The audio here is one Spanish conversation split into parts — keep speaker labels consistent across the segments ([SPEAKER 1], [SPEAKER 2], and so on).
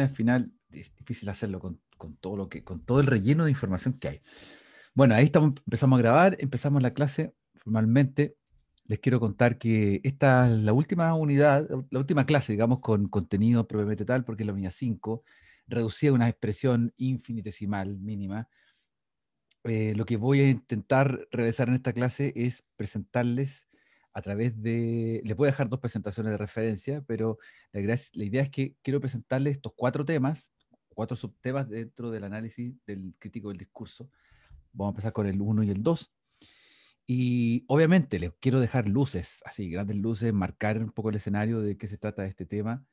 [SPEAKER 1] al final es difícil hacerlo con, con, todo lo que, con todo el relleno de información que hay. Bueno, ahí estamos, empezamos a grabar, empezamos la clase formalmente. Les quiero contar que esta es la última unidad, la última clase, digamos, con contenido propiamente tal, porque la unidad 5, reducía una expresión infinitesimal mínima. Eh, lo que voy a intentar realizar en esta clase es presentarles a través de... Les voy a dejar dos presentaciones de referencia, pero la, idea es que quiero presentarles estos cuatro temas, cuatro subtemas dentro del análisis del crítico del discurso. Vamos a empezar con el 1 y el 2. Y obviamente les quiero dejar luces, así, grandes luces, marcar un poco el escenario de qué se trata este tema,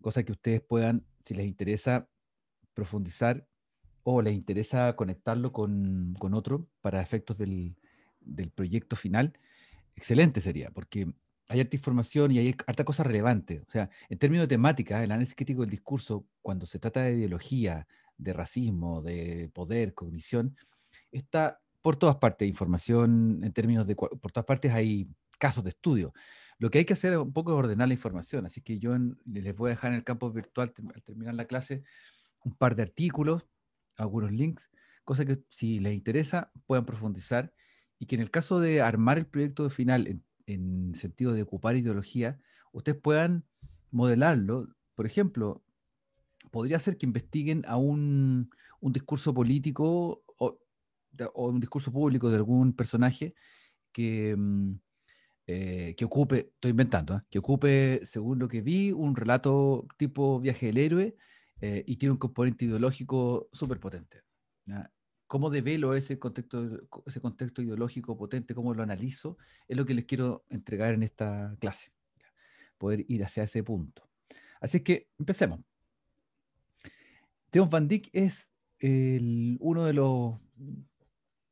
[SPEAKER 1] cosa que ustedes puedan, si les interesa, profundizar o les interesa conectarlo con, con otro para efectos del, del proyecto final, excelente sería, porque hay harta información y hay harta cosa relevante. O sea, en términos de temática, el análisis crítico del discurso, cuando se trata de ideología, de racismo, de poder, cognición, está por todas partes información, en términos de, por todas partes hay casos de estudio. Lo que hay que hacer es un poco ordenar la información, así que yo les voy a dejar en el campo virtual al terminar la clase un par de artículos, algunos links, cosa que si les interesa puedan profundizar y que en el caso de armar el proyecto de final en, sentido de ocupar ideología, ustedes puedan modelarlo. Por ejemplo, podría ser que investiguen a un, discurso político o, un discurso público de algún personaje que, mm, eh, que ocupe, estoy inventando, ¿eh? que ocupe, según lo que vi, un relato tipo viaje del héroe eh, y tiene un componente ideológico súper potente. ¿no? cómo develo ese contexto, ese contexto ideológico potente, cómo lo analizo, es lo que les quiero entregar en esta clase, poder ir hacia ese punto. Así es que empecemos. Theon Van Dyck es uno de los,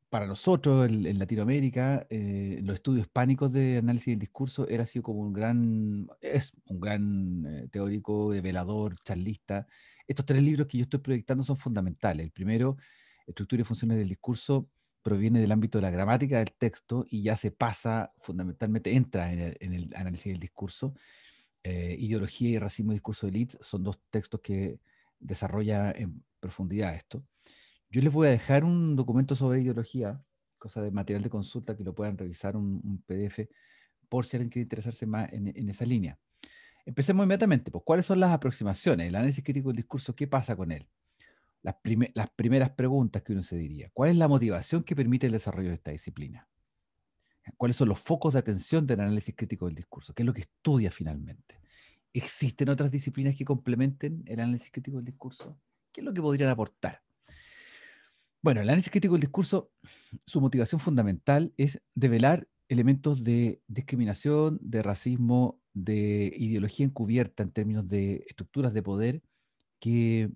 [SPEAKER 1] para nosotros en Latinoamérica, eh, los estudios hispánicos de análisis del discurso, era sido como un gran, es un gran eh, teórico, develador, charlista. Estos tres libros que yo estoy proyectando son fundamentales. El primero estructura y funciones del discurso proviene del ámbito de la gramática del texto y ya se pasa fundamentalmente, entra en el, análisis del discurso. Eh, ideología y Racismo y Discurso de Leeds son dos textos que desarrolla en profundidad esto. Yo les voy a dejar un documento sobre ideología, cosa de material de consulta que lo puedan revisar, un, PDF, por si alguien quiere interesarse más en, en esa línea. Empecemos inmediatamente. Pues, ¿Cuáles son las aproximaciones? El análisis crítico del discurso, ¿qué pasa con él? las, primeras preguntas que uno se diría. ¿Cuál es la motivación que permite el desarrollo de esta disciplina? ¿Cuáles son los focos de atención del análisis crítico del discurso? ¿Qué es lo que estudia finalmente? ¿Existen otras disciplinas que complementen el análisis crítico del discurso? ¿Qué es lo que podrían aportar? Bueno, el análisis crítico del discurso, su motivación fundamental es develar elementos de discriminación, de racismo, de ideología encubierta en términos de estructuras de poder que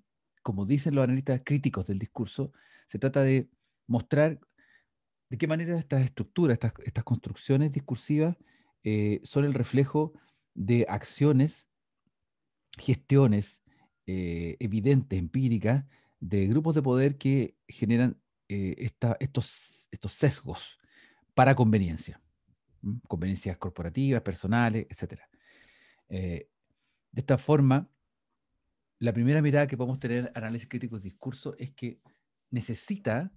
[SPEAKER 1] como dicen los analistas críticos del discurso, se trata de mostrar de qué manera estas estructuras, estas, construcciones discursivas eh, son el reflejo de acciones, gestiones eh, evidentes, empíricas, de grupos de poder que generan eh, estos, sesgos para conveniencia, conveniencias corporativas, personales, etc. de esta forma, la primera mirada que podemos tener análisis crítico de discurso es que necesita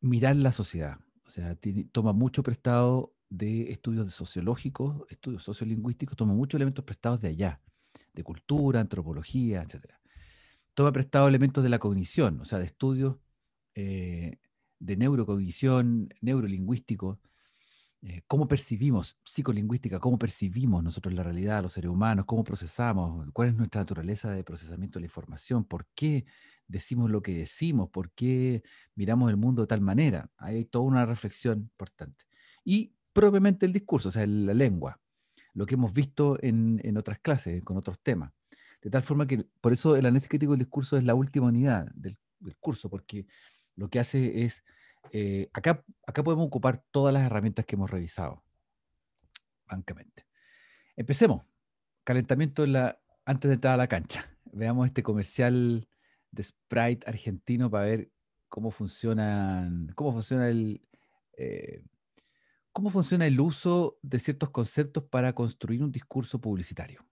[SPEAKER 1] mirar la sociedad. O sea, toma mucho prestado de estudios sociológicos, estudios sociolingüísticos, toma muchos elementos prestados de allá, de cultura, antropología, etc. Toma prestado elementos de la cognición, o sea, de estudios eh, de neurocognición, neurolingüísticos. Eh, cómo percibimos psicolingüística, cómo percibimos nosotros la realidad, los seres humanos, cómo procesamos, cuál es nuestra naturaleza de procesamiento de la información, por qué decimos lo que decimos, por qué miramos el mundo de tal manera. Hay toda una reflexión importante. Y propiamente el discurso, o sea, la lengua, lo que hemos visto en, en otras clases, con otros temas. De tal forma que, por eso el análisis crítico del discurso es la última unidad del curso, porque lo que hace es eh, acá, acá podemos ocupar todas las herramientas que hemos revisado, francamente. Empecemos. Calentamiento antes de entrar a la cancha. Veamos este comercial de Sprite argentino para ver cómo funcionan, cómo funciona eh, cómo funciona el uso de ciertos conceptos para construir un discurso publicitario.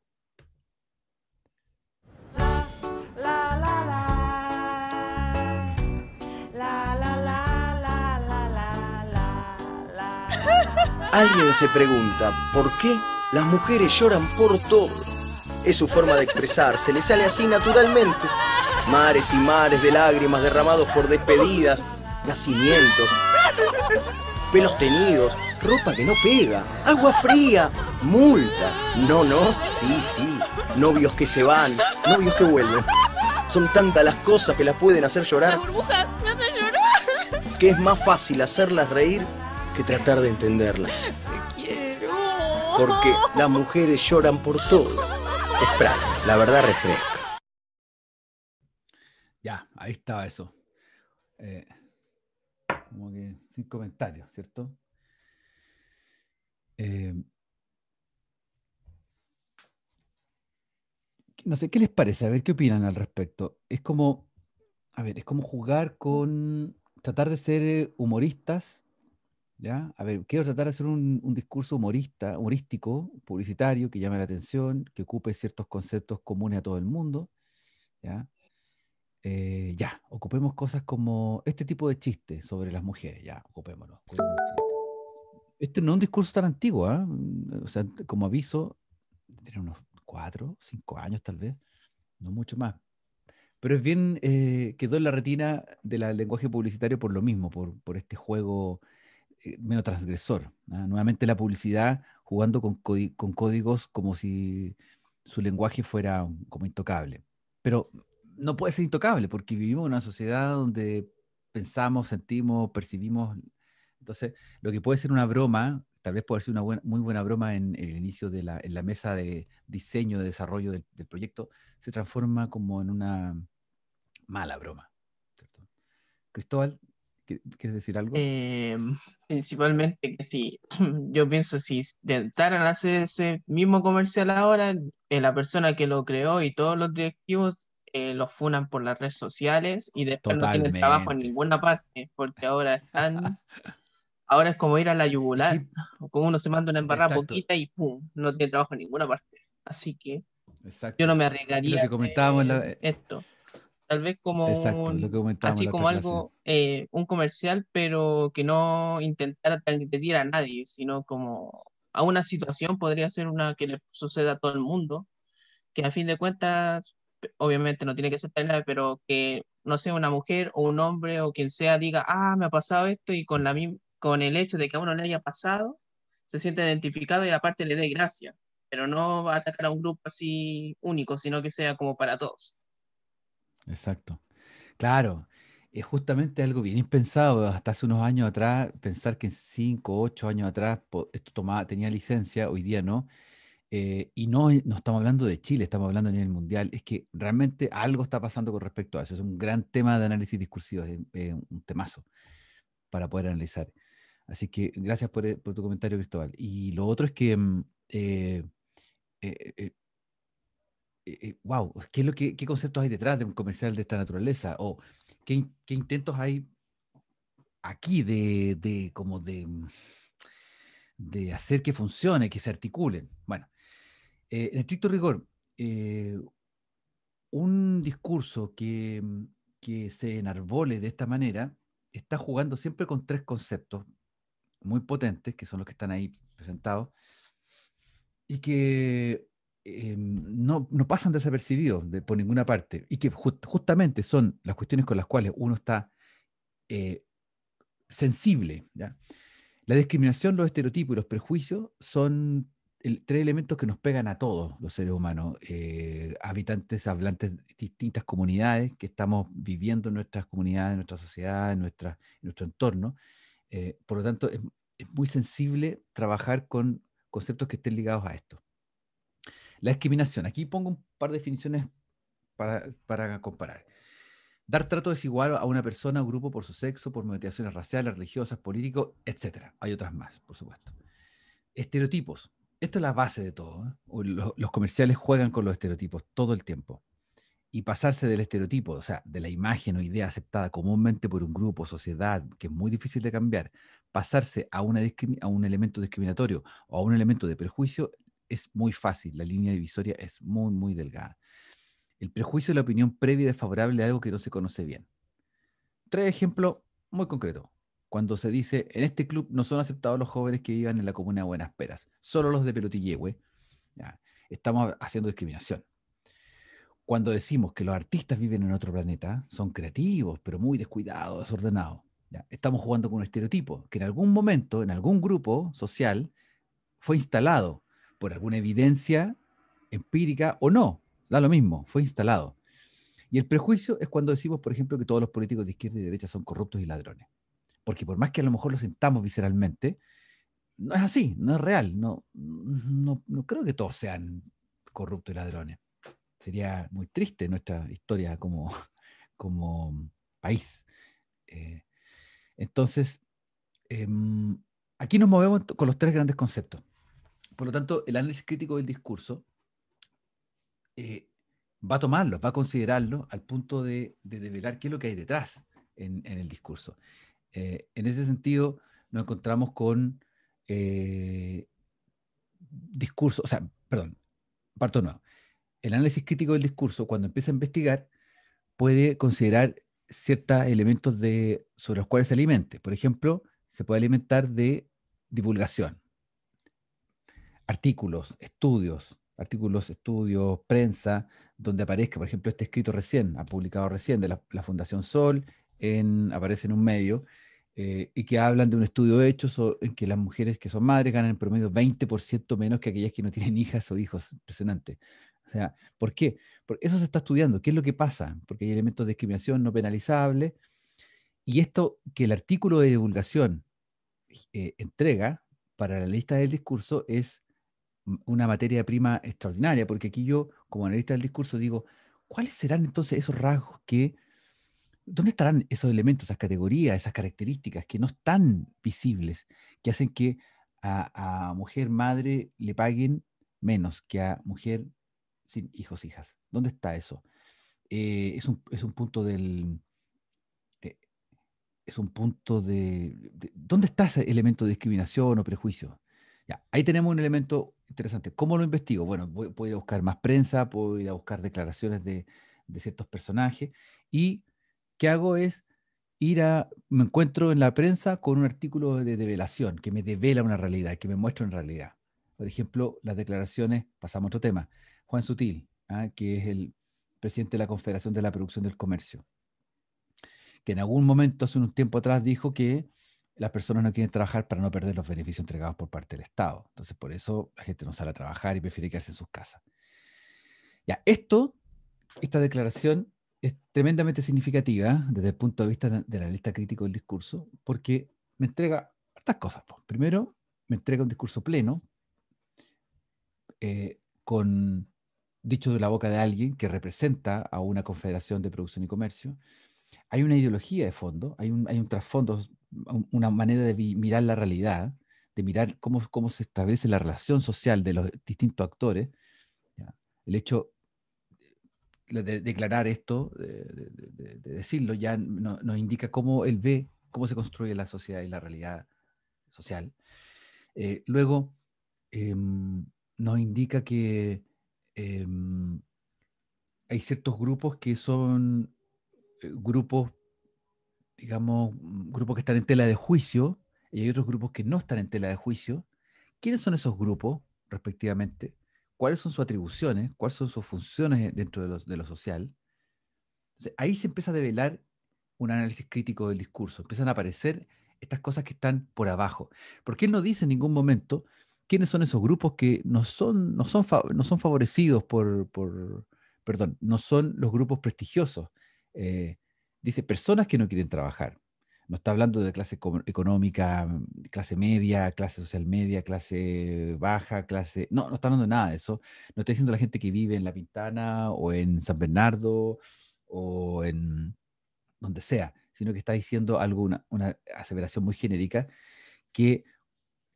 [SPEAKER 1] Alguien se pregunta, ¿por qué las mujeres lloran por todo? Es su forma de expresarse, le sale así naturalmente. Mares y mares de lágrimas derramados por despedidas, nacimientos, pelos tenidos, ropa que no pega, agua fría, multa. No, no, sí, sí. Novios que se van, novios que vuelven. Son tantas las cosas que las pueden hacer llorar. llorar. Que es más fácil hacerlas reír que tratar de entenderlas. Te quiero. Porque las mujeres lloran por todo. Es la verdad refresca. Ya, ahí estaba eso. Eh, como que sin comentarios, ¿cierto? Eh, no sé, ¿qué les parece? A ver, ¿qué opinan al respecto? Es como, a ver, es como jugar con, tratar de ser eh, humoristas a ver, quiero tratar de hacer un, discurso humorista, humorístico, publicitario, que llame la atención, que ocupe ciertos conceptos comunes a todo el mundo, ¿ya? Eh, ocupemos cosas como este tipo de chistes sobre las mujeres, ya, ocupémonos. este no es un discurso tan antiguo, ¿ah? mm, como aviso, tiene unos cuatro, cinco años tal vez, no mucho más. Pero es bien, eh, quedó en la retina del lenguaje publicitario por lo mismo, por este juego eh, menos transgresor. ¿ah? Nuevamente la publicidad jugando con, códigos como si su lenguaje fuera como intocable. Pero no puede ser intocable porque vivimos en una sociedad donde pensamos, sentimos, percibimos. Entonces, lo que puede ser una broma, tal vez puede ser una muy buena broma en, el inicio de la, mesa de diseño, de desarrollo del, proyecto, se transforma como en una mala broma. Cristóbal, ¿Quieres decir algo?
[SPEAKER 2] Em, principalmente que sí, yo pienso si intentaran hacer ese mismo comercial ahora, eh, la persona que lo creó y todos los directivos eh, los funan por las redes sociales y después no tienen trabajo en ninguna parte, porque ahora están... ahora es como ir a la yugular, como uno se manda una embarrada poquita y pum, no tiene trabajo en ninguna parte. Así que yo no me arriesgaría. a eh, esto tal vez como como algo, eh, un comercial, pero que no intentara transgredir a nadie, sino como a una situación podría ser una que le suceda a todo el mundo, que a fin de cuentas, obviamente no tiene que ser tan pero que no sea una mujer o un hombre o quien sea diga, ah, me ha pasado esto y con, la, con el hecho de que a uno le haya pasado, se siente identificado y aparte le dé gracia, pero no va a atacar a un grupo así único, sino que sea como para todos.
[SPEAKER 1] Exacto. Claro, es eh, justamente algo bien impensado. Hasta hace unos años atrás, pensar que en 5, 8 años atrás esto tomaba, tenía licencia, hoy día no. Eh, y no, eh, no estamos hablando de Chile, estamos hablando a nivel mundial. Es que realmente algo está pasando con respecto a eso. Es un gran tema de análisis discursivo, es, un temazo para poder analizar. Así que gracias por, tu comentario, Cristóbal. Y lo otro es que mm, wow, eh, eh, ¿qué, conceptos hay detrás de un comercial de esta naturaleza? ¿O qué, intentos hay aquí mm, de, hacer que funcione, que se articulen? Bueno, eh, en estricto rigor, un discurso que, mm, que se enarbole de esta manera está jugando siempre con tres conceptos muy potentes, que son los que están ahí presentados, y que Em, no, no, pasan desapercibidos por ninguna parte y que justamente son las cuestiones con las cuales uno está eh, sensible. La discriminación, los estereotipos y los prejuicios son tres elementos que nos pegan a todos los seres humanos, eh, habitantes, hablantes de distintas comunidades que estamos viviendo en nuestras comunidades, en nuestra sociedad, en, nuestro entorno. Eh, por lo tanto, es muy sensible trabajar con conceptos que estén ligados a esto. La discriminación. Aquí pongo un par de definiciones para, comparar. Dar trato desigual a una persona o grupo por su sexo, por motivaciones raciales, religiosas, políticos, etc. Hay otras más, por supuesto. Estereotipos. Esta es la base de todo. ¿eh? Los, comerciales juegan con los estereotipos todo el tiempo y pasarse del estereotipo, o sea, de la imagen o idea aceptada comúnmente por un grupo sociedad, que es muy difícil de cambiar, pasarse a, una a un elemento discriminatorio o a un elemento de perjuicio, es muy fácil, la línea divisoria es muy, muy delgada. El prejuicio de la opinión previa desfavorable a algo que no se conoce bien. Trae ejemplo muy concreto. Cuando se dice, en este club no son aceptados los jóvenes que vivan en la comuna de Buenas Peras, solo los de Pelotillegüe. Estamos haciendo discriminación cuando decimos que los artistas viven en otro planeta, son creativos, pero muy descuidados, desordenados. Estamos jugando con un estereotipo que en algún momento, en algún grupo social, fue instalado por alguna evidencia empírica o no, da lo mismo, fue instalado. Y el prejuicio es cuando decimos, por ejemplo, que todos los políticos de izquierda y derecha son corruptos y ladrones. Porque por más que a lo mejor lo sintamos visceralmente, no es así, no es real. No, no, creo que todos sean corruptos y ladrones. Sería muy triste nuestra historia como, como país. Eh, entonces, em, aquí nos movemos con los tres grandes conceptos. Por lo tanto, el análisis crítico del discurso eh, va a tomarlo, va a considerarlo al punto de, de, develar qué es lo que hay detrás en, el discurso. Eh, en ese sentido, nos encontramos con eh, discurso, o sea, perdón, parto nuevo. El análisis crítico del discurso, cuando empieza a investigar, puede considerar ciertos elementos de, sobre los cuales se alimente. Por ejemplo, se puede alimentar de divulgación artículos, estudios, artículos, estudios, prensa, donde aparezca, por ejemplo, este escrito recién, ha publicado recién de la, Fundación Sol, aparece en un medio, eh, y que hablan de un estudio hecho en que las mujeres que son madres ganan en promedio 20% menos que aquellas que no tienen hijas o hijos. Impresionante. O sea, ¿por qué? Porque eso se está estudiando. ¿Qué es lo que pasa? Porque hay elementos de discriminación no penalizable. Y esto que el artículo de divulgación eh, entrega para la lista del discurso es una materia prima extraordinaria, porque aquí yo, como analista del discurso, digo, ¿cuáles serán entonces esos rasgos que, dónde estarán esos elementos, esas categorías, esas características que no están visibles, que hacen que a, mujer madre le paguen menos que a mujer sin hijos, hijas? ¿Dónde está eso? Eh, es, un, punto del... Eh, es un punto de, ¿Dónde está ese elemento de discriminación o prejuicio? ahí tenemos un elemento Interesante. ¿Cómo lo investigo? Bueno, voy, puedo ir a buscar más prensa, puedo ir a buscar declaraciones de, de ciertos personajes y ¿qué hago es ir a, me encuentro en la prensa con un artículo de develación que me devela una realidad, que me muestra una realidad. Por ejemplo, las declaraciones, pasamos a otro tema, Juan Sutil, ¿ah? que es el presidente de la Confederación de la Producción del Comercio, que en algún momento, hace un tiempo atrás, dijo que las personas no quieren trabajar para no perder los beneficios entregados por parte del Estado. Entonces, por eso la gente no sale a trabajar y prefiere quedarse en sus casas. Ya, esto, esta declaración es tremendamente significativa desde el punto de vista de la lista crítico del discurso, porque me entrega estas cosas. Primero, me entrega un discurso pleno, eh, con dicho de la boca de alguien que representa a una confederación de producción y comercio, hay una ideología de fondo, hay un, trasfondo, una manera de mirar la realidad, de mirar cómo, cómo se establece la relación social de los distintos actores. El hecho de, declarar esto, de, decirlo, ya nos indica cómo él ve, cómo se construye la sociedad y la realidad social. Eh, luego, em, nos indica que em, hay ciertos grupos que son eh, grupos, digamos, mm, grupos que están en tela de juicio y hay otros grupos que no están en tela de juicio. ¿Quiénes son esos grupos, respectivamente? ¿Cuáles son sus atribuciones? ¿Cuáles son sus funciones dentro de lo, social? ahí se empieza a develar un análisis crítico del discurso. Empiezan a aparecer estas cosas que están por abajo. Porque él no dice en ningún momento quiénes son esos grupos que no son, no son, favorecidos por, por, perdón, no son los grupos prestigiosos, eh, dice personas que no quieren trabajar. No está hablando de clase económica, mm, clase media, clase social media, clase baja, clase... No, no está hablando de nada de eso. No está diciendo la gente que vive en La Pintana o en San Bernardo o en donde sea, sino que está diciendo alguna, una aseveración muy genérica que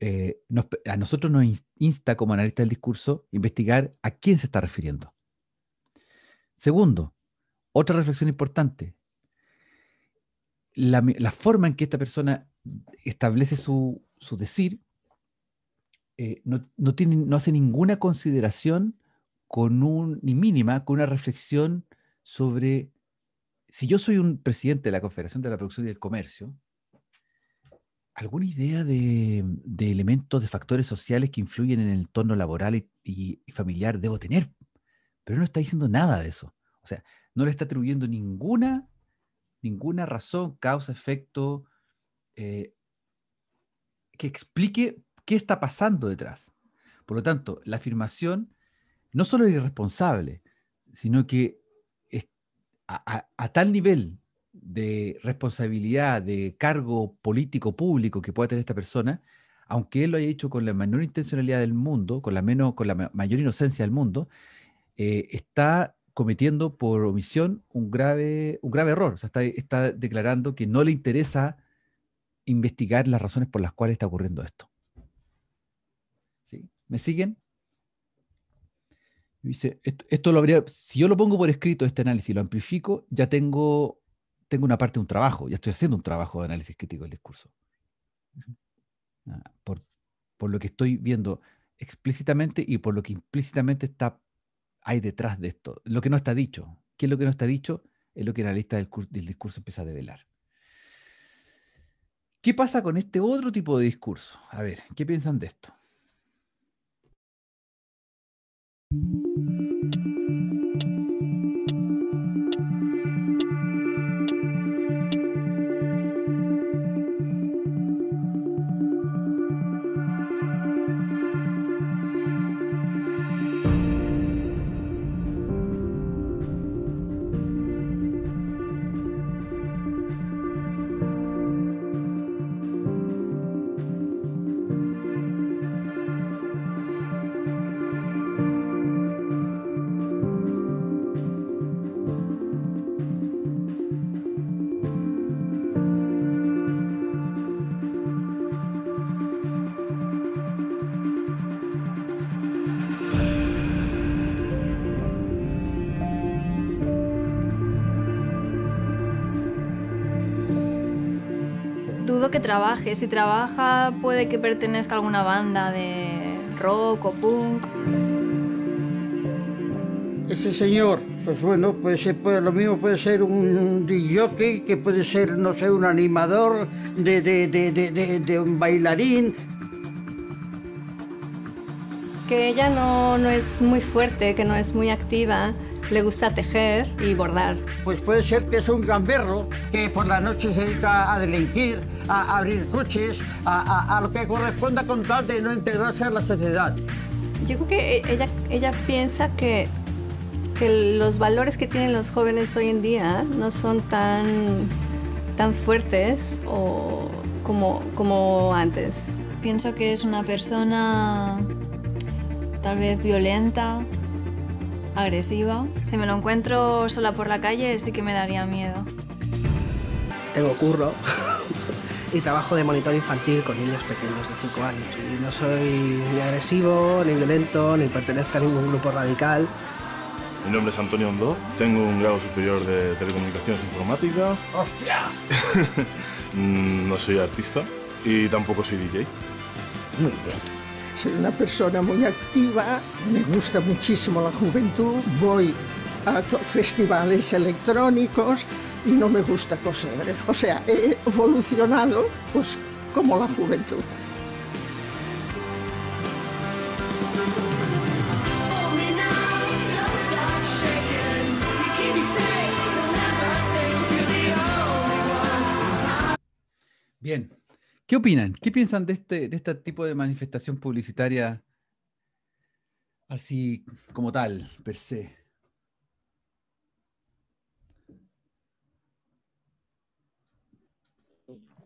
[SPEAKER 1] eh, a nosotros nos insta como analista del discurso investigar a quién se está refiriendo. Segundo, otra reflexión importante, la, forma en que esta persona establece su, decir eh, no, hace ninguna consideración con un, ni mínima, con una reflexión sobre si yo soy un presidente de la Confederación de la Producción y del Comercio, ¿alguna idea de, elementos, de factores sociales que influyen en el entorno laboral y, y familiar debo tener? Pero no está diciendo nada de eso. O sea, no le está atribuyendo ninguna, ninguna razón, causa, efecto eh, que explique qué está pasando detrás. Por lo tanto, la afirmación no solo es irresponsable, sino que a, tal nivel de responsabilidad, de cargo político público que pueda tener esta persona, aunque él lo haya hecho con la menor intencionalidad del mundo, con la, con la mayor inocencia del mundo, eh, está cometiendo por omisión un grave, un grave error. O sea, está, declarando que no le interesa investigar las razones por las cuales está ocurriendo esto. ¿Sí? ¿Me siguen? lo habría, si yo lo pongo por escrito, este análisis, lo amplifico, ya tengo, tengo una parte de un trabajo, ya estoy haciendo un trabajo de análisis crítico del discurso. Ah, por, por lo que estoy viendo explícitamente y por lo que implícitamente está hay detrás de esto, lo que no está dicho. ¿Qué es lo que no está dicho? Es lo que la lista del, del discurso empieza a develar. ¿Qué pasa con este otro tipo de discurso? A ver, ¿qué piensan de esto?
[SPEAKER 2] que trabaje. Si trabaja, puede que pertenezca a alguna banda de rock o punk.
[SPEAKER 1] Ese señor, pues bueno, puede ser, lo mismo puede ser un jockey, que puede ser, no sé, un animador, de, de, un bailarín. Que
[SPEAKER 2] ella no, no es muy fuerte, que no es muy activa le gusta tejer y bordar.
[SPEAKER 1] Pues puede ser que es un gamberro que por la noche se dedica a delinquir, a abrir coches, a, lo que corresponda con tal de no integrarse a la sociedad. Yo
[SPEAKER 2] creo que e-, ella, ella piensa que, los valores que tienen los jóvenes hoy en día no son tan, tan fuertes o como, como antes. Pienso que es una persona tal vez violenta, agresiva. Si me lo encuentro sola por la
[SPEAKER 1] calle, sí que me daría miedo. Tengo curro y trabajo
[SPEAKER 2] de monitor infantil con niños pequeños de 5 años. Y no soy ni agresivo, ni violento, ni pertenezco a ningún grupo radical.
[SPEAKER 1] Mi nombre es Antonio Ondo, tengo un grado superior de telecomunicaciones informática. ¡Hostia! Mm, no soy artista y tampoco soy DJ. Muy bien.
[SPEAKER 3] Soy una persona muy activa, me gusta muchísimo la juventud, voy a festivales electrónicos y no me gusta coser. O sea, he evolucionado pues, como la juventud.
[SPEAKER 1] Bien, ¿Qué opinan? ¿Qué piensan este, de este, tipo de manifestación publicitaria así como tal, per se?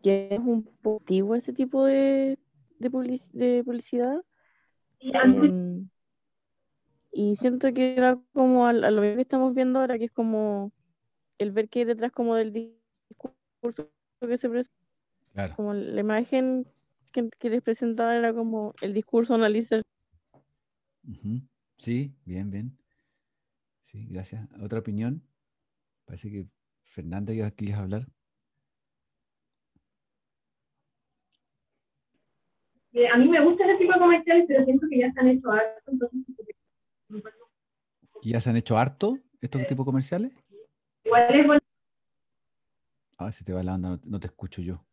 [SPEAKER 2] ¿Qué es un poco ese tipo de, de, publicidad. Em, y siento que va como a, lo que estamos viendo ahora, que es como el ver que hay detrás como del discurso que se presenta como la imagen que, les presentaba era como el discurso analista.
[SPEAKER 1] Sí, bien, bien. Sí, gracias. ¿Otra opinión? Parece que Fernanda ya aquí hablar.
[SPEAKER 2] Eh, a mí me gusta ese tipo de comerciales, pero siento que ya se han hecho harto. Entonces...
[SPEAKER 1] ¿Ya se han hecho harto estos tipos de comerciales? Igual es bueno. ver ah, se te va la onda, no te escucho yo.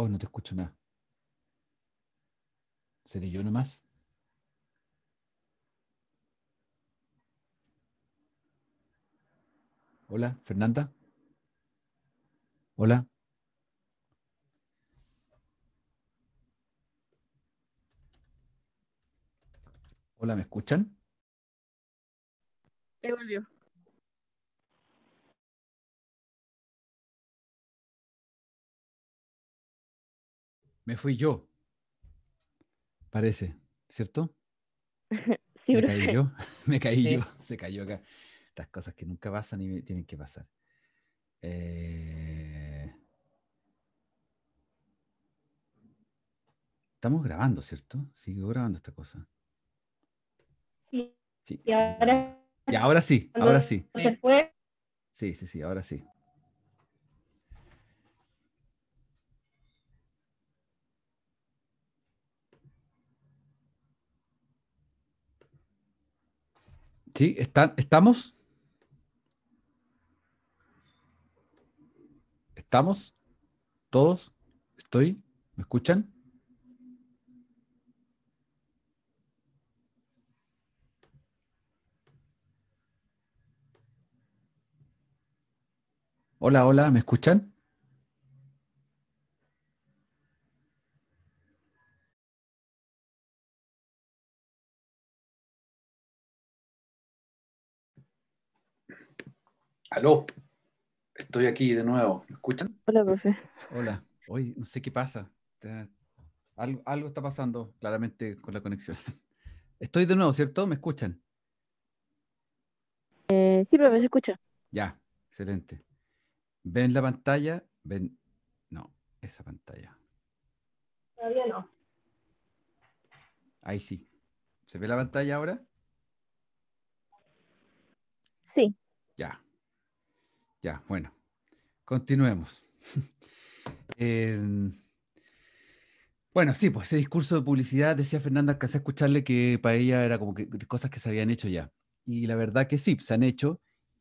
[SPEAKER 1] Oh, no te escucho nada. ¿Seré yo nomás? Hola, Fernanda. Hola. Hola, ¿me escuchan? Te volvió. me fui yo. Parece, ¿cierto? Sí, me caí yo, me caí yo, se cayó acá. Estas cosas que nunca pasan y tienen que pasar. Eh, estamos grabando, ¿cierto? Sigo grabando esta cosa.
[SPEAKER 2] Sí. y, ahora...
[SPEAKER 1] y ahora sí, ahora sí. Sí, sí, sí, ahora sí. Sí, están, ¿estamos? ¿Estamos? ¿Todos? ¿Estoy? ¿Me escuchan? Hola, hola, ¿me escuchan? Aló, estoy aquí de nuevo. ¿Me escuchan? Hola, profe. Hola. Hoy no sé qué pasa. Algo, está pasando claramente con la conexión. Estoy de nuevo, ¿cierto? ¿Me escuchan?
[SPEAKER 2] Eh, sí, profe, se escucha.
[SPEAKER 1] Ya, excelente. ¿Ven la pantalla? ¿Ven? No, esa pantalla. Todavía no. Ahí sí. ¿Se ve la pantalla ahora? Sí. Ya, bueno, continuemos. Em, bueno, sí, pues ese discurso de publicidad, decía Fernanda, alcancé a escucharle que para ella era como que cosas que se habían hecho ya. Y la verdad que sí, se han hecho.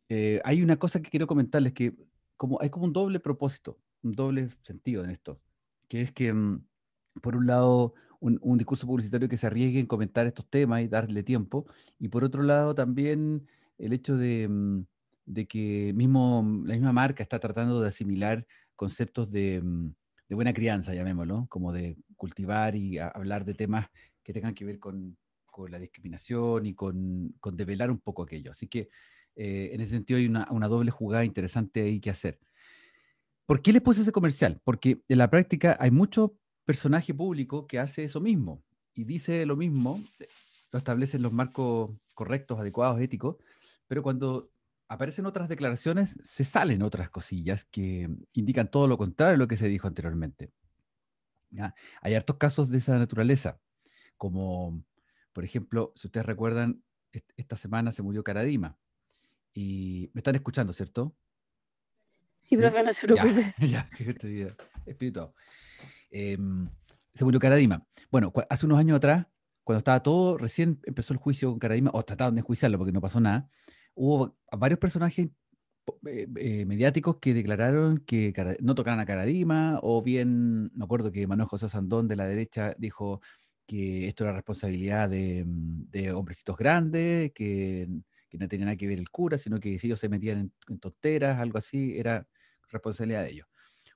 [SPEAKER 1] Eh, hay una cosa que quiero comentarles, que como, hay como un doble propósito, un doble sentido en esto, que es que, mm, por un lado, un, un discurso publicitario que se arriesgue en comentar estos temas y darle tiempo, y por otro lado también el hecho de mm, de que mismo, mm, la misma marca está tratando de asimilar conceptos de, mm, buena crianza, llamémoslo, como de cultivar y hablar de temas que tengan que ver con, la discriminación y con, con, develar un poco aquello. Así que eh, en ese sentido hay una, una, doble jugada interesante ahí que hacer. ¿Por qué les puse ese comercial? Porque en la práctica hay mucho personaje público que hace eso mismo y dice lo mismo, lo establece en los marcos correctos, adecuados, éticos, pero cuando aparecen otras declaraciones, se salen otras cosillas que indican todo lo contrario a lo que se dijo anteriormente. Hay hartos casos de esa naturaleza, como, por ejemplo, si ustedes recuerdan, esta semana se murió Caradima. Y me están escuchando, ¿cierto? Sí,
[SPEAKER 2] pero no se preocupe.
[SPEAKER 1] Ya, ya estoy espiritual. Eh, em, se murió Caradima. Bueno, hace unos años atrás, cuando estaba todo, recién empezó el juicio con Caradima, o trataron de enjuiciarlo porque no pasó nada, hubo varios personajes eh, eh, mediáticos que declararon que no tocaran a Caradima, o bien, me acuerdo que Manuel José Sandón de la derecha dijo que esto era responsabilidad de, de hombrecitos grandes, que, no tenía nada que ver el cura, sino que si ellos se metían en, en tonteras, algo así, era responsabilidad de ellos.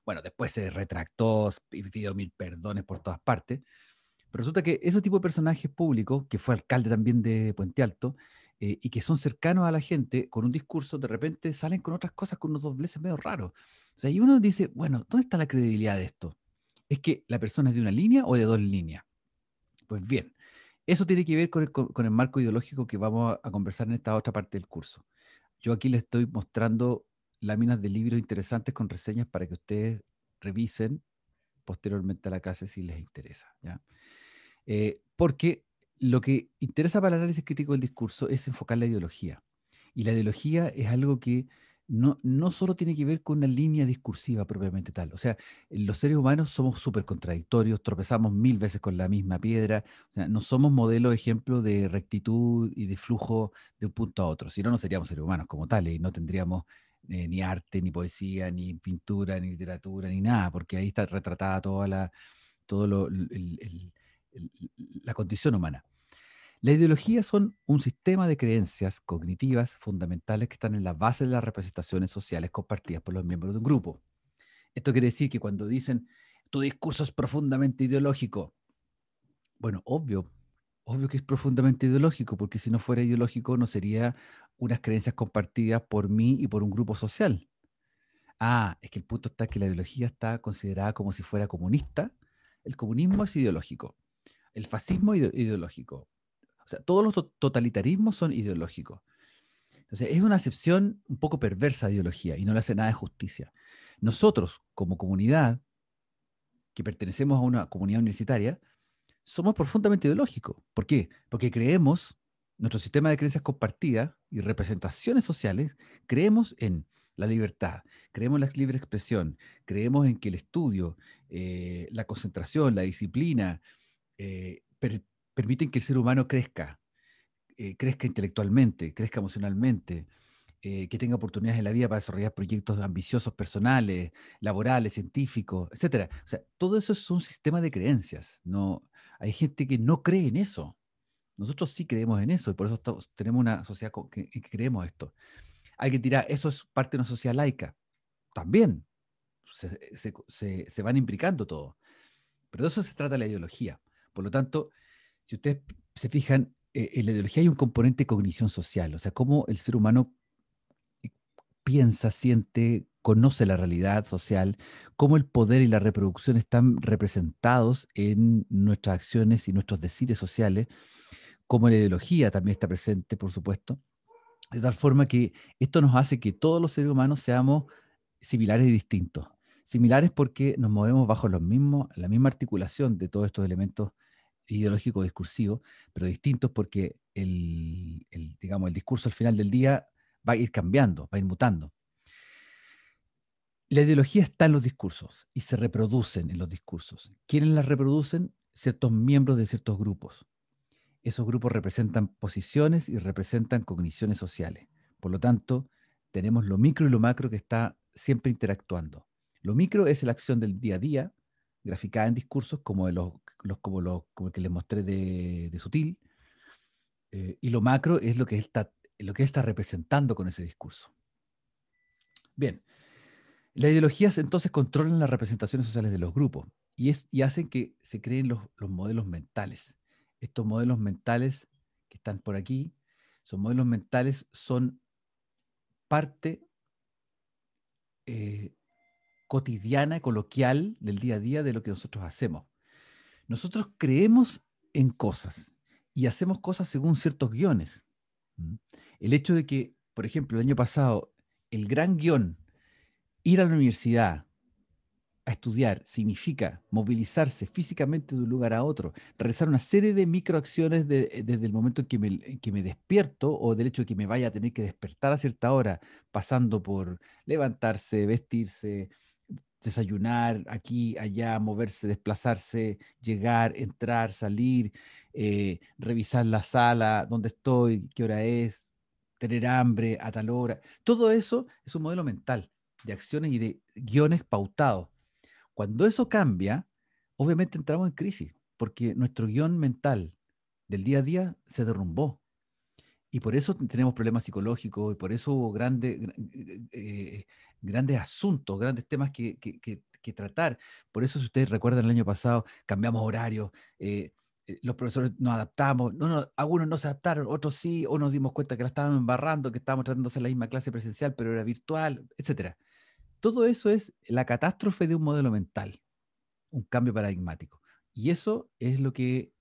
[SPEAKER 1] Bueno, después se retractó y pidió mil perdones por todas partes. Pero resulta que ese tipo de personajes públicos, que fue alcalde también de Puente Alto, eh, y que son cercanos a la gente, con un discurso, de repente salen con otras cosas, con unos dobleces medio raros. O sea, y uno dice, bueno, ¿dónde está la credibilidad de esto? ¿Es que la persona es de una línea o de dos líneas? Pues bien, eso tiene que ver con el, marco ideológico que vamos a, conversar en esta otra parte del curso. Yo aquí les estoy mostrando láminas de libros interesantes con reseñas para que ustedes revisen posteriormente a la clase si les interesa. ¿ya? Eh, porque lo que interesa para el análisis crítico del discurso es enfocar la ideología. Y la ideología es algo que no, no solo tiene que ver con una línea discursiva propiamente tal. O sea, los seres humanos somos súper contradictorios, tropezamos mil veces con la misma piedra, o sea, no somos modelo, ejemplo de rectitud y de flujo de un punto a otro, si no, no seríamos seres humanos como tales y no tendríamos eh, ni arte, ni poesía, ni pintura, ni literatura, ni nada, porque ahí está retratada toda la, todo el, la condición humana. Las ideologías son un sistema de creencias cognitivas fundamentales que están en la base de las representaciones sociales compartidas por los miembros de un grupo. Esto quiere decir que cuando dicen tu discurso es profundamente ideológico, bueno, obvio, obvio que es profundamente ideológico, porque si no fuera ideológico no sería unas creencias compartidas por mí y por un grupo social. Ah, es que el punto está que la ideología está considerada como si fuera comunista. El comunismo es ideológico. El fascismo ideológico. O sea, todos los totalitarismos son ideológicos. Entonces, es una acepción un poco perversa de ideología y no le hace nada de justicia. Nosotros, como comunidad, que pertenecemos a una comunidad universitaria, somos profundamente ideológicos. ¿Por qué? Porque creemos, nuestro sistema de creencias compartidas y representaciones sociales, creemos en la libertad, creemos en la libre expresión, creemos en que el estudio, eh, la concentración, la disciplina, eh, permiten que el ser humano crezca, eh, crezca intelectualmente, crezca emocionalmente, eh, que tenga oportunidades en la vida para desarrollar proyectos ambiciosos personales, laborales, científicos, etc. O sea, todo eso es un sistema de creencias. No, hay gente que no cree en eso. Nosotros sí creemos en eso y por eso tenemos una sociedad que, que creemos esto. Hay que tirar, eso es parte de una sociedad laica. También se, se van implicando todo. Pero de eso se trata la ideología. Por lo tanto, si ustedes se fijan, eh, en la ideología hay un componente de cognición social, o sea, cómo el ser humano eh, piensa, siente, conoce la realidad social, cómo el poder y la reproducción están representados en nuestras acciones y nuestros decires sociales, cómo la ideología también está presente, por supuesto, de tal forma que esto nos hace que todos los seres humanos seamos similares y distintos similares porque nos movemos bajo los mismos, la misma articulación de todos estos elementos ideológicos discursivos, pero distintos porque el, digamos, el discurso al final del día va a ir cambiando, va a ir mutando. La ideología está en los discursos y se reproducen en los discursos. ¿Quiénes las reproducen? Ciertos miembros de ciertos grupos. Esos grupos representan posiciones y representan cogniciones sociales. Por lo tanto, tenemos lo micro y lo macro que está siempre interactuando. Lo micro es la acción del día a día, graficada en discursos como, de los, como, los, como el que les mostré de, Sutil. Eh, y lo macro es lo que, está, lo que está representando con ese discurso. Bien, las ideologías entonces controlan las representaciones sociales de los grupos y, es, y hacen que se creen los, modelos mentales. Estos modelos mentales que están por aquí, son modelos mentales, son parte eh, cotidiana, coloquial, del día a día de lo que nosotros hacemos. Nosotros creemos en cosas y hacemos cosas según ciertos guiones. El hecho de que, por ejemplo, el año pasado, el gran guión, ir a la universidad a estudiar, significa movilizarse físicamente de un lugar a otro, realizar una serie de microacciones eh, desde el momento en que, me, en que me despierto o del hecho de que me vaya a tener que despertar a cierta hora, pasando por levantarse, vestirse, desayunar aquí, allá, moverse, desplazarse, llegar, entrar, salir, eh, revisar la sala, dónde estoy, qué hora es, tener hambre a tal hora. Todo eso es un modelo mental de acciones y de guiones pautados. Cuando eso cambia, obviamente entramos en crisis, porque nuestro guión mental del día a día se derrumbó. Y por eso tenemos problemas psicológicos y por eso grandes eh, grandes asuntos, grandes temas que, tratar. Por eso, si ustedes recuerdan el año pasado, cambiamos horarios, eh, eh, los profesores nos adaptamos, no, no, algunos no se adaptaron, otros sí, o nos dimos cuenta que la estábamos embarrando, que estábamos tratando de hacer la misma clase presencial, pero era virtual, etc. Todo eso es la catástrofe de un modelo mental, un cambio paradigmático. Y eso es lo que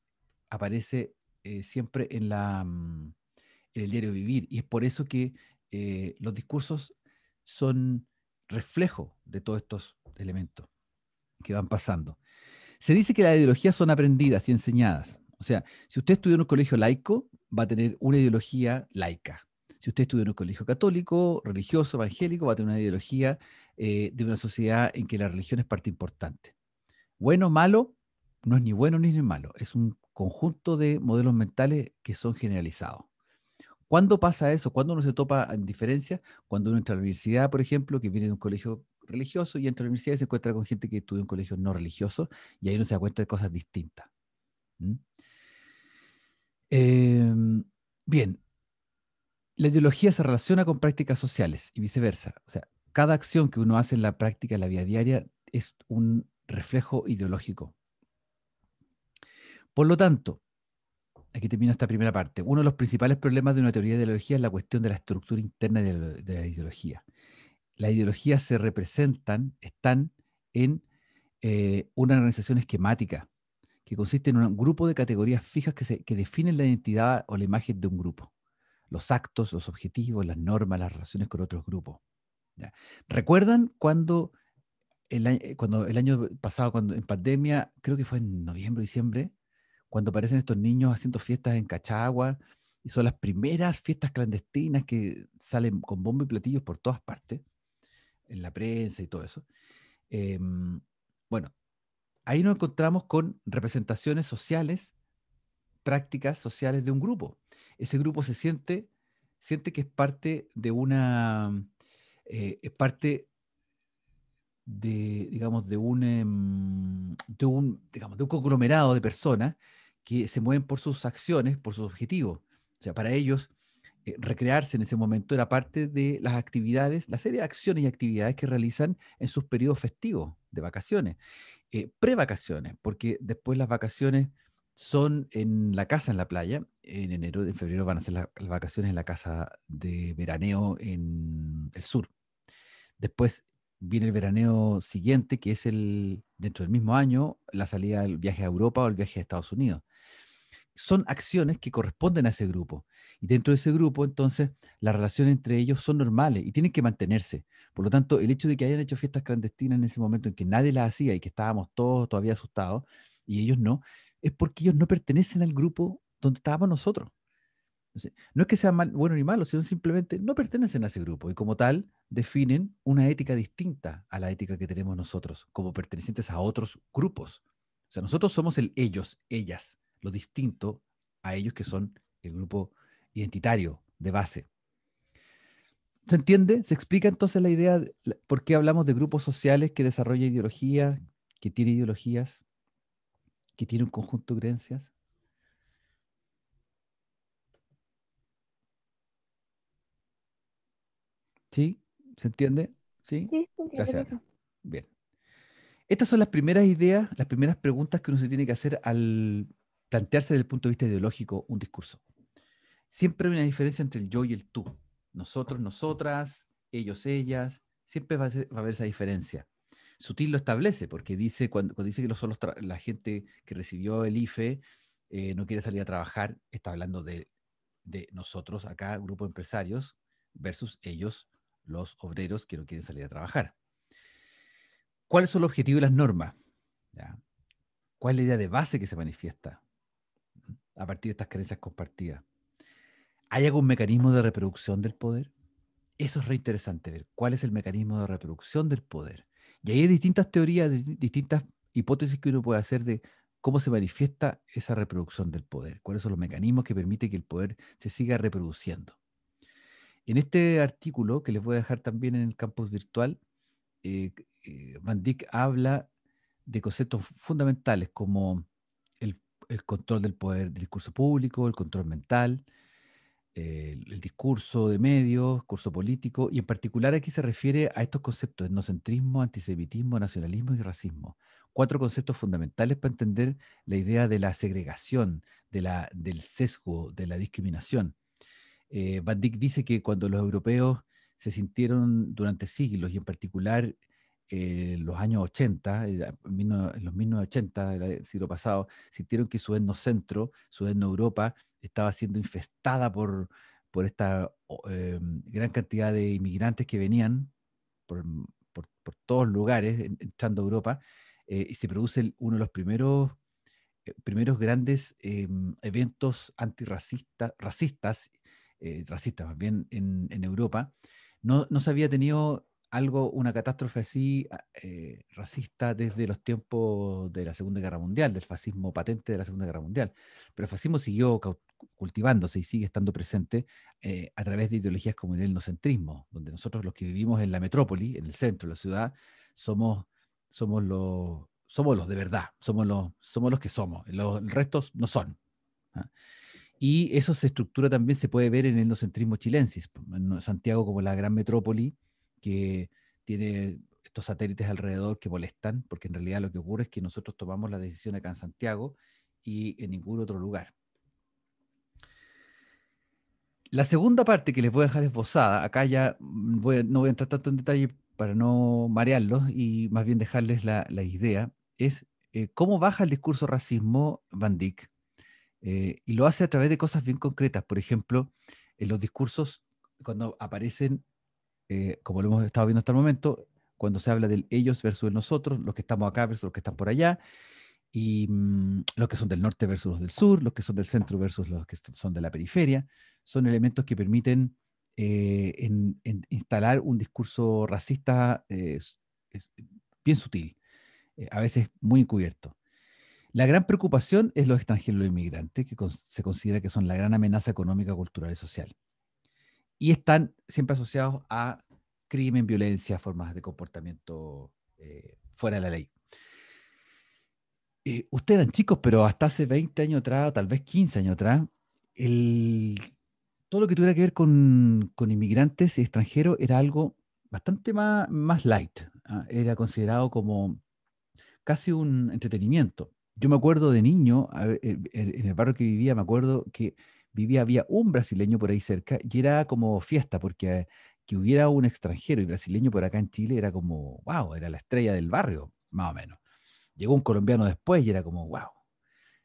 [SPEAKER 1] aparece eh, siempre mm, en, el diario Vivir. Y es por eso que los discursos son reflejo de todos estos elementos que van pasando. Se dice que las ideologías son aprendidas y enseñadas. O sea, si usted estudió en un colegio laico, va a tener una ideología laica. Si usted estudia en un colegio católico, religioso, evangélico, va a tener una ideología eh, de una sociedad en que la religión es parte importante. Bueno, malo, no es ni bueno ni malo. Es un conjunto de modelos mentales que son generalizados. ¿Cuándo pasa eso? ¿Cuándo uno se topa en diferencia? Cuando uno entra a la universidad, por ejemplo, que viene de un colegio religioso y entra a la universidad y se encuentra con gente que estudia en colegio no religioso, y ahí uno se da cuenta de cosas distintas. Em, bien, la ideología se relaciona con prácticas sociales y viceversa. O sea, cada acción que uno hace en la práctica, en la vida diaria, es un reflejo ideológico. Por lo tanto, aquí termino esta primera parte. Uno de los principales problemas de una teoría de ideología es la cuestión de la estructura interna de la ideología. Las ideologías se representan, están en eh, una organización esquemática, que consiste en un grupo de categorías fijas que, definen la identidad o la imagen de un grupo, los actos, los objetivos, las normas, las relaciones con otros grupos. ¿Recuerdan cuando el, cuando el año pasado, cuando en pandemia, creo que fue en noviembre, diciembre, cuando aparecen estos niños haciendo fiestas en Cachagua, y son las primeras fiestas clandestinas que salen con bombo y platillos por todas partes, en la prensa y todo eso. Em, bueno, ahí nos encontramos con representaciones sociales, prácticas sociales de un grupo. Ese grupo se siente, siente que es parte de una, eh, es parte de, digamos, de un, em, de un, digamos, de un conglomerado de personas que se mueven por sus acciones, por sus objetivos. O sea, para ellos, eh, recrearse en ese momento era parte de las actividades, la serie de acciones y actividades que realizan en sus periodos festivos de vacaciones, eh, prevacaciones, porque después las vacaciones son en la casa en la playa, en enero, en febrero van a ser las vacaciones en la casa de veraneo en el sur. Después viene el veraneo siguiente, que es el, dentro del mismo año, la salida del viaje a Europa o el viaje a Estados Unidos son acciones que corresponden a ese grupo. Y dentro de ese grupo, entonces, las relaciones entre ellos son normales y tienen que mantenerse. Por lo tanto, el hecho de que hayan hecho fiestas clandestinas en ese momento en que nadie las hacía y que estábamos todos todavía asustados y ellos no, es porque ellos no pertenecen al grupo donde estábamos nosotros. no es que sean buenos ni malos, sino simplemente no pertenecen a ese grupo y como tal definen una ética distinta a la ética que tenemos nosotros como pertenecientes a otros grupos. O sea, nosotros somos el ellos, ellas, lo distinto a ellos que son el grupo identitario de base. ¿Se entiende? ¿Se explica entonces la idea de por qué hablamos de grupos sociales que desarrollan ideología, que tiene ideologías, que tiene un conjunto de creencias? ¿Sí? ¿Se entiende? ¿Sí? Gracias. Bien. Estas son las primeras ideas, las primeras preguntas que uno se tiene que hacer al plantearse desde el punto de vista ideológico un discurso. Siempre hay una diferencia entre el yo y el tú. Nosotros, nosotras, ellos, ellas, siempre va a, haber esa diferencia. Sutil lo establece porque dice, cuando, dice que los la gente que recibió el IFE eh, no quiere salir a trabajar, está hablando de, nosotros acá, grupo de empresarios, versus ellos, los obreros que no quieren salir a trabajar. ¿Cuál es el objetivo y las normas? ¿Cuál es la idea de base que se manifiesta? a partir de estas creencias compartidas. ¿Hay algún mecanismo de reproducción del poder? Eso es re interesante ver cuál es el mecanismo de reproducción del poder. Y ahí hay distintas teorías, distintas hipótesis que uno puede hacer de cómo se manifiesta esa reproducción del poder, cuáles son los mecanismos que permiten que el poder se siga reproduciendo. En este artículo, que les voy a dejar también en el campus virtual, eh, eh, Van Dyck habla de conceptos fundamentales como el control del poder del discurso público, el control mental, el, discurso de medios, discurso político, y en particular aquí se refiere a estos conceptos, etnocentrismo, antisemitismo, nacionalismo y racismo. Cuatro conceptos fundamentales para entender la idea de la segregación, de la, del sesgo, de la discriminación. Eh, Van dice que cuando los europeos se sintieron durante siglos, y en particular eh, eh, en los años 80, en los 1980 del siglo pasado, sintieron que su centro su etno Europa, estaba siendo infestada por, por esta em, gran cantidad de inmigrantes que venían por, por, los todos lugares entrando a Europa, eh, y se produce uno de los primeros primeros grandes em, eventos antirracistas, racistas, racistas más bien, en, Europa, no, no, se había tenido algo, una catástrofe así ah, eh, racista desde los tiempos de la Segunda Guerra Mundial, del fascismo patente de la Segunda Guerra Mundial. Pero el fascismo siguió cultivándose y sigue estando presente eh, a través de ideologías como el etnocentrismo, donde nosotros los que vivimos en la metrópoli, en el centro de la ciudad, somos, somos, los, somos los de verdad, somos los, somos los que somos, los restos no son. ¿ah? Y eso se estructura también, se puede ver en el etnocentrismo chilensis, en Santiago como la gran metrópoli, que tiene estos satélites alrededor que molestan, porque en realidad lo que ocurre es que nosotros tomamos la decisión acá en Santiago y en ningún otro lugar. La segunda parte que les voy a dejar esbozada, acá ya no voy a entrar tanto en detalle para no marearlos y más bien dejarles la, idea, es eh, cómo baja el discurso racismo Van Dyck. Eh, y lo hace a través de cosas bien concretas. Por ejemplo, en los discursos, cuando aparecen eh, como lo hemos estado viendo hasta el momento, cuando se habla del ellos versus el nosotros, los que estamos acá versus los que están por allá, y mm, los que son del norte versus los del sur, los que son del centro versus los que son de la periferia, son elementos que permiten eh, instalar un discurso racista eh, bien sutil, a veces muy encubierto. La gran preocupación es los extranjeros y los inmigrantes, que se considera que son la gran amenaza económica, cultural y social y están siempre asociados a crimen, violencia, formas de comportamiento eh, fuera de la ley. Eh, ustedes eran chicos, pero hasta hace 20 años atrás, o tal vez 15 años atrás, todo lo que tuviera que ver con, inmigrantes y extranjeros era algo bastante más, light. ¿ah? Era considerado como casi un entretenimiento. Yo me acuerdo de niño, en el barrio que vivía, me acuerdo que vivía, había un brasileño por ahí cerca y era como fiesta porque que hubiera un extranjero y brasileño por acá en Chile era como, wow, era la estrella del barrio, más o menos. Llegó un colombiano después y era como, wow.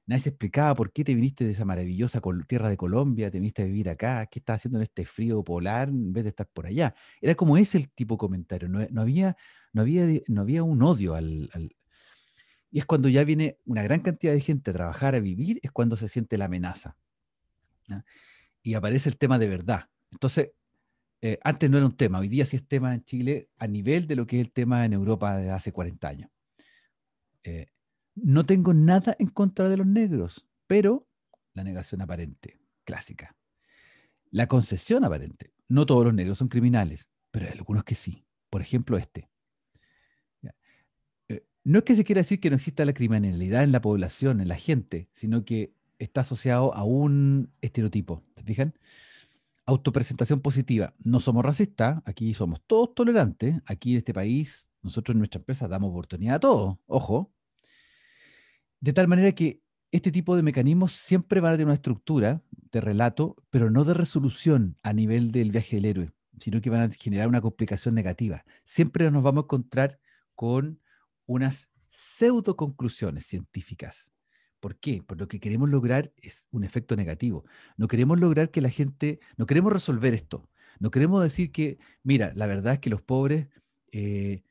[SPEAKER 1] Nadie se explicaba por qué te viniste de esa maravillosa tierra de Colombia, te viniste a vivir acá, qué estás haciendo en este frío polar en vez de estar por allá. Era como ese el tipo de comentario, no, había, no, había, no había un odio al... Y es cuando ya viene una gran cantidad de gente a trabajar, a vivir, es cuando se siente la amenaza. Y aparece el tema de verdad. Entonces, eh, antes no era un tema, hoy día sí es tema en Chile a nivel de lo que es el tema en Europa de hace 40 años. Eh, no tengo nada en contra de los negros, pero la negación aparente, clásica. La concesión aparente. No todos los negros son criminales, pero hay algunos que sí. Por ejemplo, este. Eh, no es que se quiera decir que no exista la criminalidad en la población, en la gente, sino que está asociado a un estereotipo. ¿Se fijan? Autopresentación positiva. No somos racistas, aquí somos todos tolerantes. Aquí en este país, nosotros en nuestra empresa damos oportunidad a todos, ojo. De tal manera que este tipo de mecanismos siempre van a tener una estructura de relato, pero no de resolución a nivel del viaje del héroe, sino que van a generar una complicación negativa. Siempre nos vamos a encontrar con unas pseudo conclusiones científicas ¿Por qué? Porque lo que queremos lograr es un efecto negativo. No queremos lograr que la gente, no queremos resolver esto. No queremos decir que, mira, la verdad es que los pobres eh,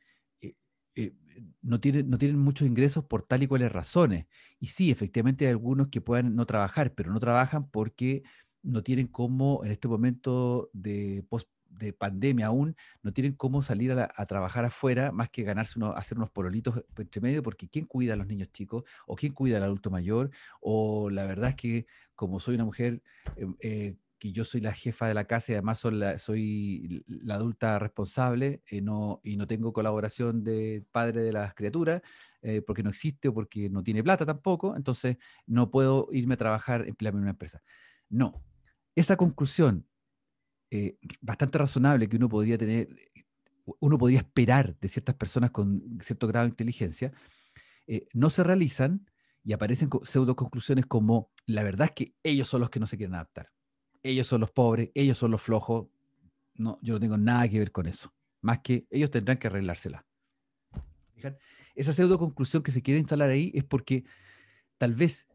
[SPEAKER 1] eh, eh, no, tienen, no tienen muchos ingresos por tal y cuales razones. Y sí, efectivamente hay algunos que puedan no trabajar, pero no trabajan porque no tienen cómo en este momento de post de pandemia aún, no tienen cómo salir a, trabajar afuera más que ganarse unos hacer unos pololitos entre medio, porque ¿quién cuida a los niños chicos? ¿O quién cuida al adulto mayor? O la verdad es que como soy una mujer... Eh, eh, que yo soy la jefa de la casa y además soy la, adulta responsable eh, no, y no tengo colaboración de padre de las criaturas porque no existe o porque no tiene plata tampoco, entonces no puedo irme a trabajar, emplearme en una empresa. No, esa conclusión eh, bastante razonable que uno podría tener, uno podría esperar de ciertas personas con cierto grado de inteligencia, eh, no se realizan y aparecen pseudo conclusiones como la verdad es que ellos son los que no se quieren adaptar, ellos son los pobres, ellos son los flojos, no, yo no tengo nada que ver con eso, más que ellos tendrán que arreglársela. esa pseudo conclusión que se quiere instalar ahí es porque tal vez,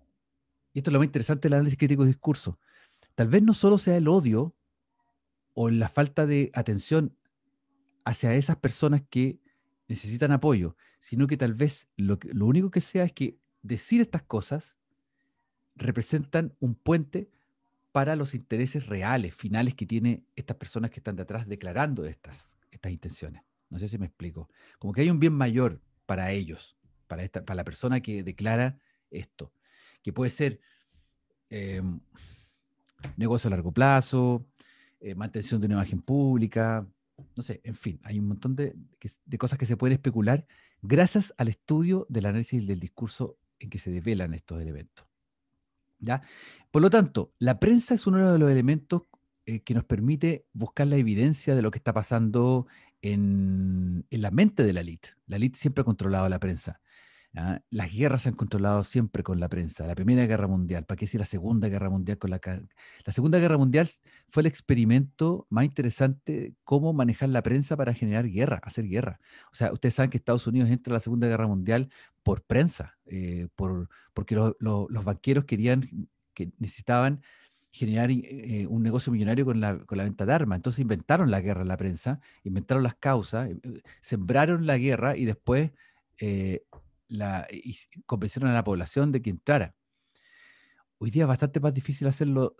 [SPEAKER 1] y esto es lo más interesante del análisis crítico de discurso, tal vez no solo sea el odio o la falta de atención hacia esas personas que necesitan apoyo, sino que tal vez lo, único que sea es que decir estas cosas representan un puente para los intereses reales, finales que tienen estas personas que están detrás declarando estas, estas intenciones. No sé si me explico. Como que hay un bien mayor para ellos, para, para la persona que declara esto, que puede ser em, negocio a largo plazo, eh, mantención de una imagen pública, no sé, en fin, hay un montón de, cosas que se pueden especular gracias al estudio del análisis del discurso en que se desvelan estos elementos. ¿Ya? Por lo tanto, la prensa es uno de los elementos eh, que nos permite buscar la evidencia de lo que está pasando en, la mente de la elite. La elite siempre ha controlado la prensa. Las guerras se han controlado siempre con la prensa. La Primera Guerra Mundial, ¿para qué decir la Segunda Guerra Mundial con la... La Segunda Guerra Mundial fue el experimento más interesante cómo manejar la prensa para generar guerra, hacer guerra. O sea, ustedes saben que Estados Unidos entra a la Segunda Guerra Mundial por prensa, eh, por, porque los banqueros querían, que necesitaban generar eh, un negocio millonario con la, venta de armas. Entonces inventaron la guerra la prensa, inventaron las causas, eh, sembraron la guerra y después y convencieron a la población de que entrara. Hoy día es bastante más difícil hacerlo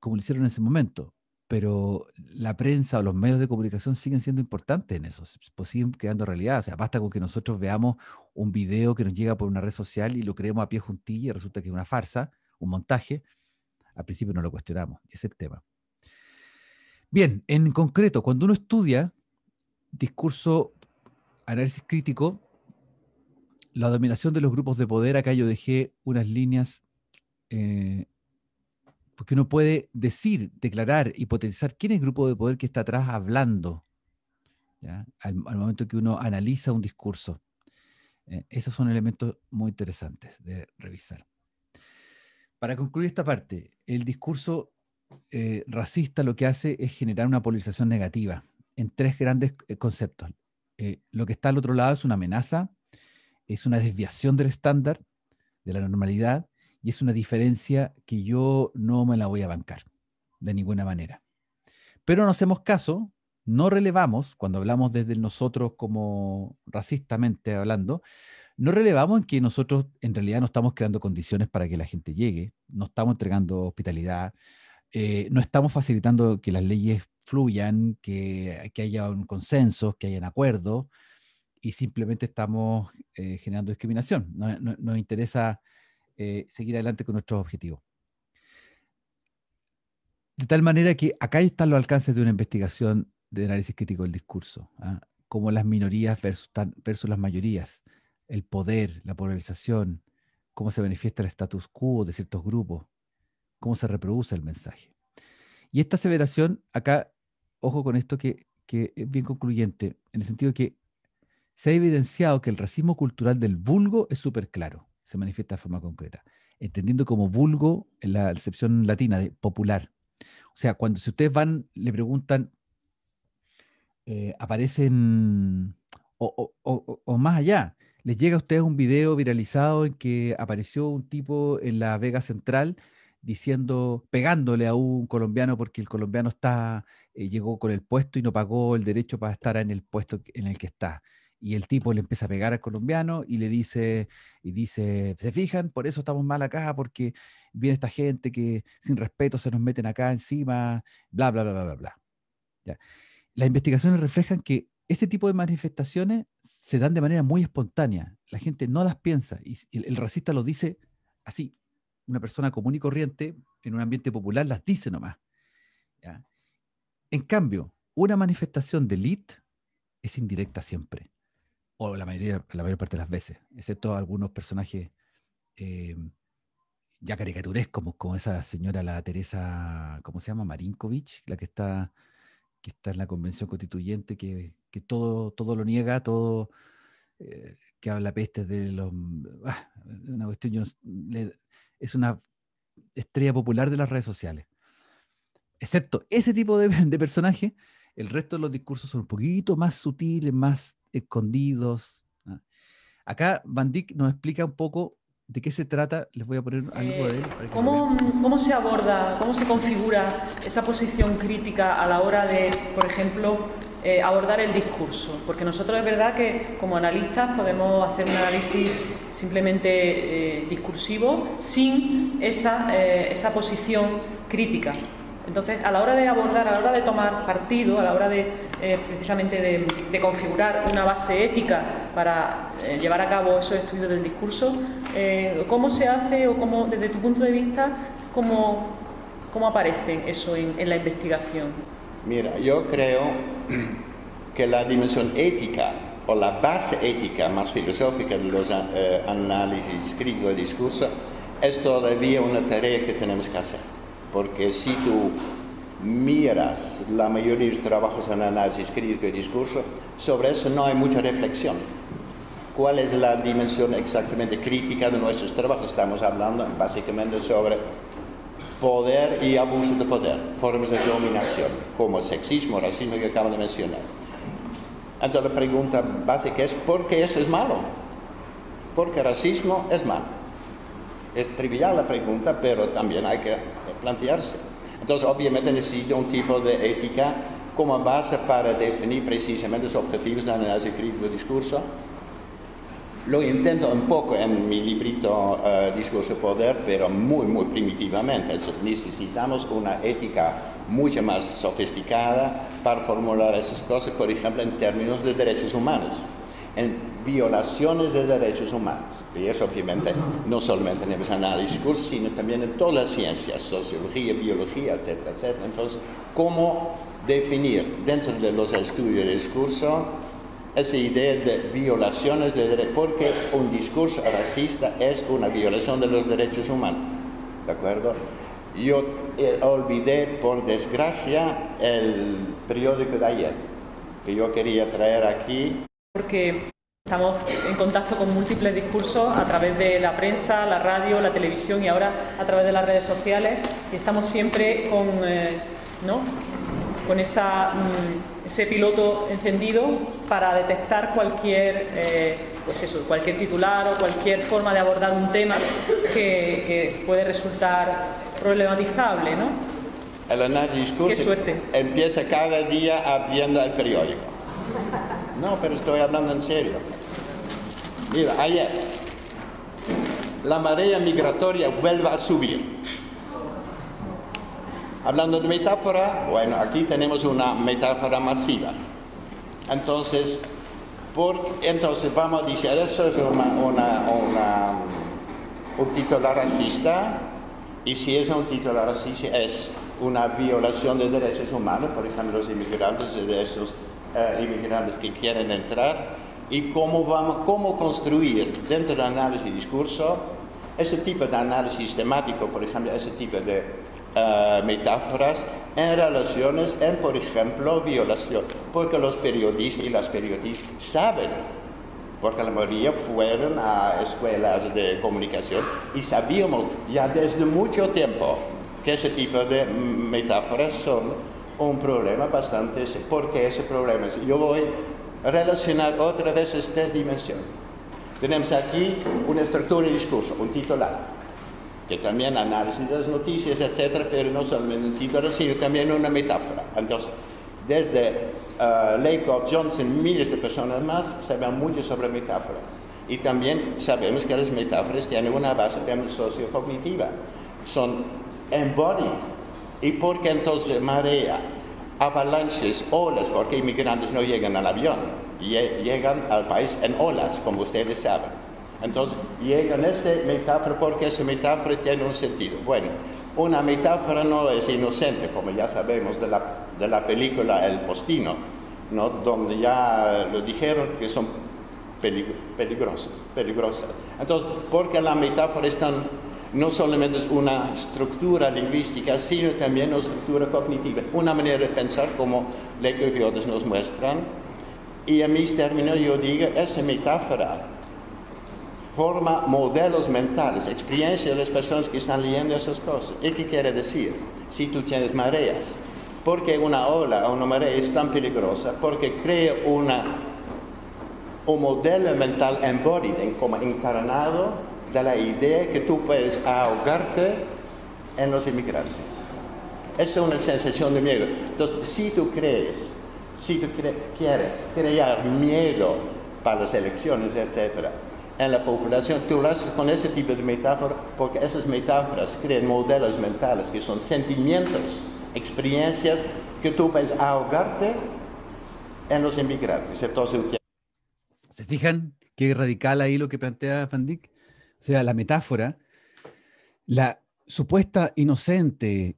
[SPEAKER 1] como lo hicieron en ese momento, pero la prensa o los medios de comunicación siguen siendo importantes en eso, pues siguen creando realidad. O sea, basta con que nosotros veamos un video que nos llega por una red social y lo creemos a pie juntillo y resulta que es una farsa, un montaje. Al principio no lo cuestionamos, ese es el tema. Bien, en concreto, cuando uno estudia discurso, análisis crítico, la dominación de los grupos de poder, acá yo dejé unas líneas, eh, porque uno puede decir, declarar y potenciar quién es el grupo de poder que está atrás hablando, Al, momento que uno analiza un discurso. Eh, esos son elementos muy interesantes de revisar. Para concluir esta parte, el discurso eh, racista lo que hace es generar una polarización negativa en tres grandes conceptos. lo que está al otro lado es una amenaza, es una desviación del estándar, de la normalidad, y es una diferencia que yo no me la voy a bancar de ninguna manera. Pero no hacemos caso, no relevamos, cuando hablamos desde nosotros como racistamente hablando, no relevamos en que nosotros en realidad no estamos creando condiciones para que la gente llegue, no estamos entregando hospitalidad, eh, no estamos facilitando que las leyes fluyan, que, haya un consenso, que haya un acuerdo y simplemente estamos eh, generando discriminación. No, nos interesa eh, seguir adelante con nuestros objetivos. De tal manera que acá están los alcances de una investigación de análisis crítico del discurso, ¿ah? como las minorías versus, las mayorías, el poder, la polarización, cómo se manifiesta el status quo de ciertos grupos, cómo se reproduce el mensaje. Y esta aseveración, acá, ojo con esto que, que es bien concluyente, en el sentido que se ha evidenciado que el racismo cultural del vulgo es súper claro, se manifiesta de forma concreta, entendiendo como vulgo en la acepción latina de popular. O sea, cuando si ustedes van, le preguntan, eh, aparecen, o, más allá, les llega a ustedes un video viralizado en que apareció un tipo en la Vega Central diciendo, pegándole a un colombiano porque el colombiano está, eh, llegó con el puesto y no pagó el derecho para estar en el puesto en el que está y el tipo le empieza a pegar al colombiano y le dice, y dice, ¿se fijan? Por eso estamos mal acá, porque viene esta gente que sin respeto se nos meten acá encima, bla, bla, bla, bla, bla, Ya. Las investigaciones reflejan que ese tipo de manifestaciones se dan de manera muy espontánea. La gente no las piensa y el, racista lo dice así. Una persona común y corriente en un ambiente popular las dice nomás. En cambio, una manifestación de elite es indirecta siempre o la, mayoría, la mayor parte de las veces, excepto algunos personajes eh, ya caricaturescos, como, como, esa señora, la Teresa, ¿cómo se llama? Marinkovic, la que está, que está en la convención constituyente, que, todo, todo lo niega, todo, eh, que habla peste de los... Ah, cuestión, es una estrella popular de las redes sociales. Excepto ese tipo de, de personaje, el resto de los discursos son un poquito más sutiles, más escondidos. Ah. Acá Van nos explica un poco de qué se trata. Les voy a poner algo de él.
[SPEAKER 2] ¿Cómo, se aborda, cómo se configura esa posición crítica a la hora de, por ejemplo, eh, abordar el discurso, porque nosotros es verdad que como analistas podemos hacer un análisis simplemente eh, discursivo sin esa, eh, esa posición crítica. Entonces, a la hora de abordar, a la hora de tomar partido, a la hora de eh, precisamente de, configurar una base ética para eh, llevar a cabo esos estudios del discurso, eh, ¿cómo se hace o cómo, desde tu punto de vista, cómo, aparece eso en, la investigación?
[SPEAKER 3] Mira, yo creo que la dimensión ética o la base ética más filosófica de los análisis escritos del discurso es todavía una tarea que tenemos que hacer porque si tú miras la mayoría de los trabajos en análisis crítico y discurso, sobre eso no hay mucha reflexión. ¿Cuál es la dimensión exactamente crítica de nuestros trabajos? Estamos hablando básicamente sobre poder y abuso de poder, formas de dominación, como sexismo, racismo que acabo de mencionar. Entonces la pregunta básica es, ¿por qué eso es malo? Porque racismo es malo. Es trivial la pregunta, pero también hay que plantearse. Entonces, obviamente necesito un tipo de ética como base para definir precisamente los objetivos de análisis crítico del discurso. Lo intento un poco en mi librito eh, discurso Discurso Poder, pero muy, muy primitivamente. Necesitamos una ética mucho más sofisticada para formular esas cosas, por ejemplo, en términos de derechos humanos violaciones de derechos humanos. Y eso obviamente no solamente en el discurso, sino también en todas las ciencias, sociología, biología, etcétera, Entonces, ¿cómo definir dentro de los estudios de discurso esa idea de violaciones de derechos? Porque un discurso racista es una violación de los derechos humanos. ¿De acuerdo? Yo eh, olvidé, por desgracia, el periódico de ayer que yo quería traer aquí.
[SPEAKER 2] Porque Estamos en contacto con múltiples discursos a través de la prensa, la radio, la televisión y ahora a través de las redes sociales y estamos siempre con, eh, ¿no? con esa, mm, ese piloto encendido para detectar cualquier, eh, pues cualquier titular o cualquier forma de abordar un tema que, puede resultar problematizable. ¿no?
[SPEAKER 3] El análisis discurso empieza cada día abriendo el periódico. No, pero estoy hablando en serio. Mira, ayer la marea migratoria vuelve a subir. Hablando de metáfora, bueno, aquí tenemos una metáfora masiva. Entonces, por, entonces vamos a decir, eso es una, um, un titular racista, y si es un titular racista es una violación de derechos humanos, por ejemplo, los inmigrantes de derechos eh, inmigrantes que quieren entrar y cómo, vamos, cómo construir dentro del análisis de discurso ese tipo de análisis sistemático, por ejemplo, ese tipo de eh, metáforas en relaciones en, por ejemplo, violación, porque los periodistas y las periodistas saben porque la mayoría fueron a escuelas de comunicación y sabíamos ya desde mucho tiempo que ese tipo de metáforas son un problema bastante porque ese problema? Yo voy a relacionar otra vez estas dimensiones. Tenemos aquí una estructura de discurso, un titular, que también análisis de las noticias, etcétera, pero no solamente un titular, sino también una metáfora. Entonces, desde uh, Johnson, miles de personas más saben mucho sobre metáforas. Y también sabemos que las metáforas tienen una base también sociocognitiva. Son embodied ¿Y por qué entonces marea, avalanches, olas? Porque inmigrantes no llegan al avión, llegan al país en olas, como ustedes saben. Entonces, llegan ese metáfora porque esa metáfora tiene un sentido. Bueno, una metáfora no es inocente, como ya sabemos de la, película El Postino, ¿no? donde ya lo dijeron que son peligrosas, peligrosas. Entonces, porque la metáfora es tan no solamente es una estructura lingüística, sino también una estructura cognitiva, una manera de pensar como Leco y otros nos muestran. Y en mis términos yo digo, esa metáfora forma modelos mentales, experiencias de las personas que están leyendo esas cosas. ¿Y qué quiere decir? Si tú tienes mareas, porque una ola o una marea es tan peligrosa? Porque crea una, un modelo mental embodied, como encarnado, de la idea que tú puedes ahogarte en los inmigrantes. Esa es una sensación de miedo. Entonces, si tú crees, si tú quieres crear miedo para las elecciones, etc., en la población, tú lo haces con ese tipo de metáfora, porque esas metáforas crean modelos mentales que son sentimientos, experiencias que tú puedes ahogarte en los inmigrantes. Entonces,
[SPEAKER 1] ¿Se fijan qué radical ahí lo que plantea Fandik? O sea, la metáfora, la supuesta inocente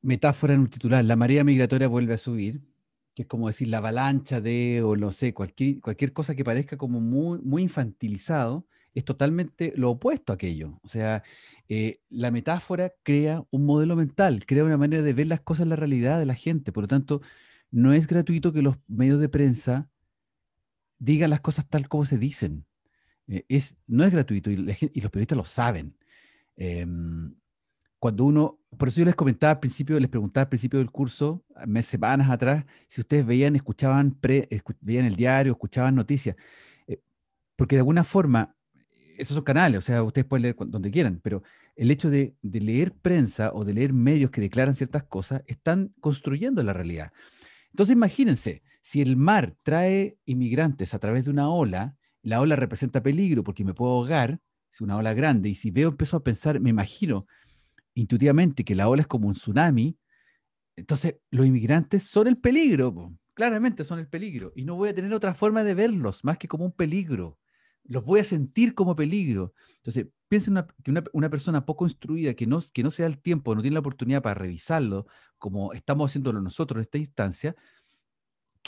[SPEAKER 1] metáfora en un titular, la marea migratoria vuelve a subir, que es como decir la avalancha de, o no sé, cualquier, cualquier cosa que parezca como muy, muy infantilizado, es totalmente lo opuesto a aquello. O sea, eh, la metáfora crea un modelo mental, crea una manera de ver las cosas, en la realidad de la gente. Por lo tanto, no es gratuito que los medios de prensa digan las cosas tal como se dicen. Eh, no es gratuito y, los periodistas lo saben. Em, cuando uno, por eso yo les comentaba al principio, les preguntaba al principio del curso, mes, semanas atrás, si ustedes veían, escuchaban, pre, veían el diario, escuchaban noticias, eh, porque de alguna forma, esos son canales, o sea, ustedes pueden leer donde quieran, pero el hecho de, de leer prensa o de leer medios que declaran ciertas cosas, están construyendo la realidad. Entonces imagínense, si el mar trae inmigrantes a través de una ola, la ola representa peligro porque me puedo ahogar, es una ola grande, y si veo, empiezo a pensar, me imagino intuitivamente que la ola es como un tsunami, entonces los inmigrantes son el peligro, claramente son el peligro, y no voy a tener otra forma de verlos más que como un peligro, los voy a sentir como peligro. Entonces, piensen que una, persona poco instruida, que no, que no se da el tiempo, no tiene la oportunidad para revisarlo, como estamos haciéndolo nosotros en esta instancia,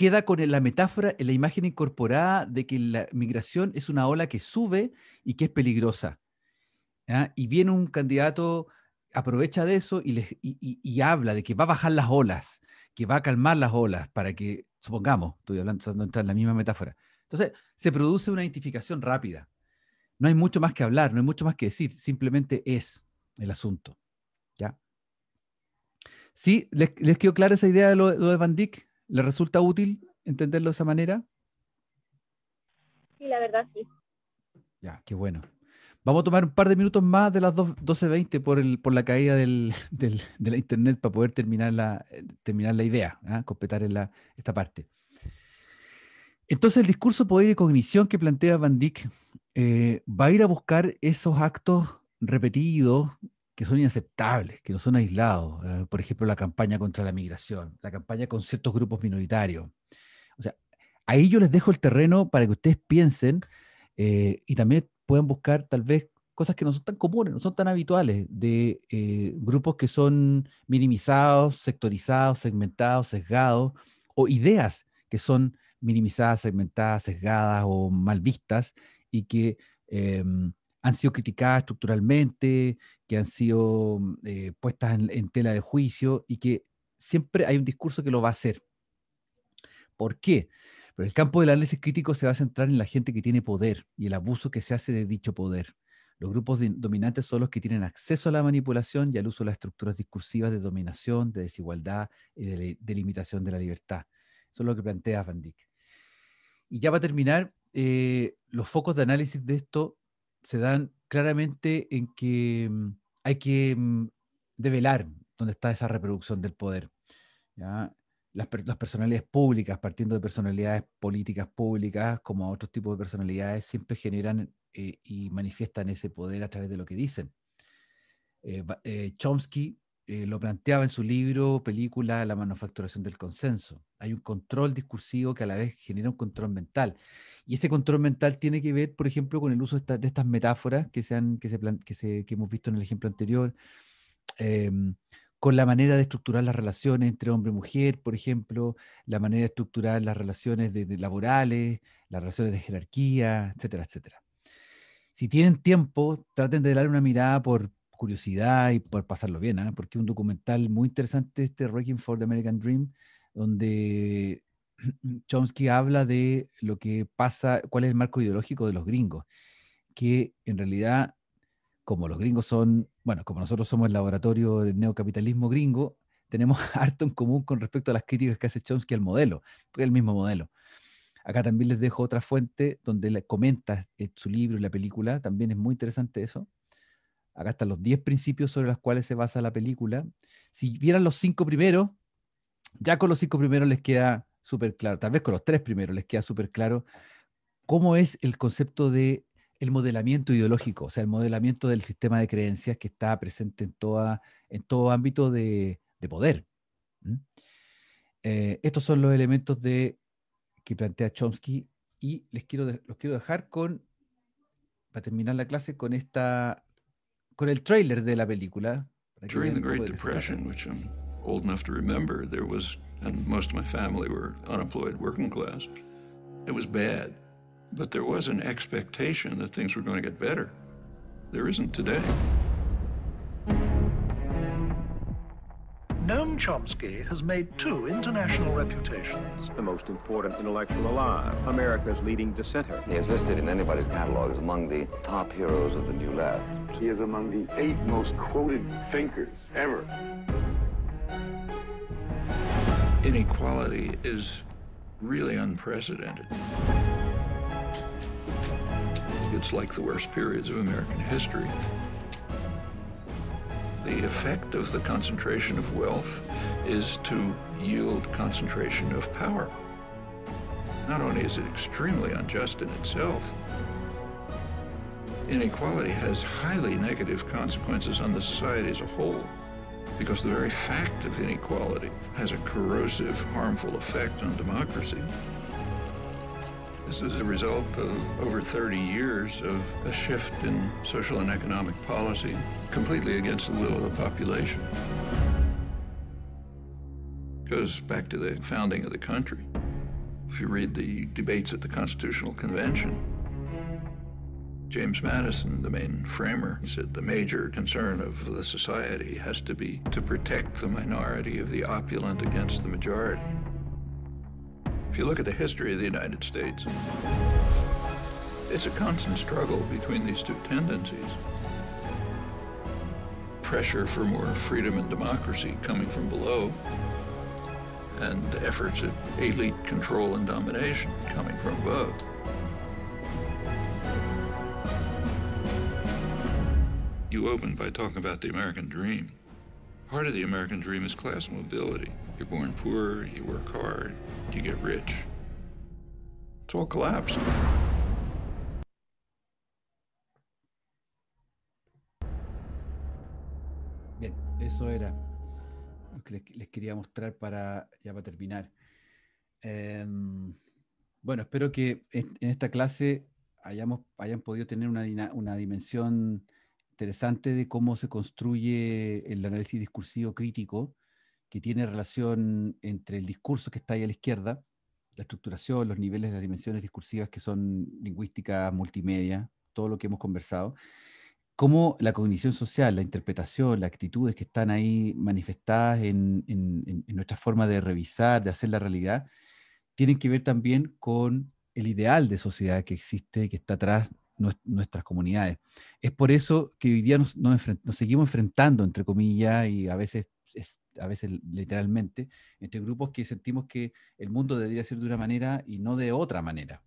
[SPEAKER 1] queda con la metáfora, la imagen incorporada de que la migración es una ola que sube y que es peligrosa. Y viene un candidato, aprovecha de eso y, habla de que va a bajar las olas, que va a calmar las olas, para que, supongamos, estoy hablando, tratando en la misma metáfora. Entonces, se produce una identificación rápida. No hay mucho más que hablar, no hay mucho más que decir, simplemente es el asunto. ¿Ya? ¿Sí? ¿Les, quedó clara esa idea de lo, lo de Van Dyck? ¿Le resulta útil entenderlo de esa manera?
[SPEAKER 2] Sí, la verdad sí.
[SPEAKER 1] Ya, qué bueno. Vamos a tomar un par de minutos más de las 12.20 por, por la caída de la internet para poder terminar la, idea, ¿ah? completar esta parte. Entonces, el discurso poder de cognición que plantea Van Dyck eh, va a ir a buscar esos actos repetidos que son inaceptables, que no son aislados. Eh, por ejemplo, la campaña contra la migración, la campaña con ciertos grupos minoritarios. O sea, ahí yo les dejo el terreno para que ustedes piensen eh, y también puedan buscar tal vez cosas que no son tan comunes, no son tan habituales, de eh, grupos que son minimizados, sectorizados, segmentados, sesgados, o ideas que son minimizadas, segmentadas, sesgadas o mal vistas y que em, han sido criticadas estructuralmente, que han sido mm, eh, puestas en, tela de juicio y que siempre hay un discurso que lo va a hacer. ¿Por qué? Pero el campo del análisis crítico se va a centrar en la gente que tiene poder y el abuso que se hace de dicho poder. Los grupos dominantes son los que tienen acceso a la manipulación y al uso de las estructuras discursivas de dominación, de desigualdad y de, limitación de la libertad. Eso es lo que plantea Van Dyck. Y ya para terminar, eh, los focos de análisis de esto se dan claramente en que mm, hay que mm, develar dónde está esa reproducción del poder. Las, las, personalidades públicas, partiendo de personalidades políticas públicas, como otros tipos de personalidades, siempre generan eh, y manifiestan ese poder a través de lo que dicen. Eh, eh, Chomsky eh, lo planteaba en su libro, película La manufacturación del consenso. Hay un control discursivo que a la vez genera un control mental. Y ese control mental tiene que ver, por ejemplo, con el uso de, estas metáforas que, sean que, se que, hemos visto en el ejemplo anterior, em, con la manera de estructurar las relaciones entre hombre y mujer, por ejemplo, la manera de estructurar las relaciones laborales, las relaciones de jerarquía, etcétera, etcétera. Si tienen tiempo, traten de darle una mirada por, curiosidad y por pasarlo bien, ¿ah? porque un documental muy interesante, este Wrecking for the American Dream, donde Chomsky habla de lo que pasa, cuál es el marco ideológico de los gringos, que en realidad, como los gringos son, bueno, como nosotros somos el laboratorio del neocapitalismo gringo, tenemos harto en común con respecto a las críticas que hace Chomsky al modelo, porque es el mismo modelo. Acá también les dejo otra fuente donde comenta eh, su libro y la película, también es muy interesante eso. Acá están los 10 principios sobre los cuales se basa la película. Si vieran los cinco primeros, ya con los cinco primeros les queda súper claro, tal vez con los tres primeros les queda súper claro cómo es el concepto de el modelamiento ideológico, o sea, el modelamiento del sistema de creencias que está presente en, todo ámbito de, poder. Eh, estos son los elementos de, que plantea Chomsky y les quiero, los quiero dejar con, para terminar la clase, con esta con el trailer de la película. During the Great Depression, which I'm old
[SPEAKER 4] enough to remember, there was, and most of my family were unemployed, working class. It was bad, but there was an expectation that things were going to get better. There isn't today. Chomsky has made two international reputations. The most important intellectual alive, America's leading dissenter. He is listed in anybody's catalog as among the top heroes of the New Left. He is among the eight most quoted thinkers ever. Inequality is really unprecedented. It's like the worst periods of American history. The effect of the concentration of wealth is to yield concentration of power. Not only is it extremely unjust in itself, inequality has highly negative consequences on the society as a whole because the very fact of inequality has a corrosive, harmful effect on democracy. This is a result of over 30 years of a shift in social and economic policy, completely against the will of the population. It goes back to the founding of the country. If you read the debates at the Constitutional Convention, James Madison, the main framer, said the major concern of the society has to be to protect the minority of the opulent against the majority. If you look at the history of the United States, it's a constant struggle between these two tendencies. Pressure for more freedom and democracy coming from below, and efforts at elite control and domination coming from above. You opened by talking about the American dream. Part of the American dream is class mobility. born poor, you work hard, you get rich.
[SPEAKER 1] Bien, eso era lo que les, quería mostrar para ya para terminar. Em, bueno, espero que en, esta clase hayamos, hayan podido tener una, una dimensión interesante de cómo se construye el análisis discursivo crítico que tiene relación entre el discurso que está ahí a la izquierda, la estructuración, los niveles de dimensiones discursivas que son lingüística, multimedia, todo lo que hemos conversado, cómo la cognición social, la interpretación, las actitudes que están ahí manifestadas en, nuestra forma de revisar, de hacer la realidad, tienen que ver también con el ideal de sociedad que existe, que está atrás nuestras comunidades. Es por eso que hoy día nos, seguimos enfrentando, entre comillas, y a veces a veces literalmente, entre grupos que sentimos que el mundo debería ser de una manera y no de otra manera.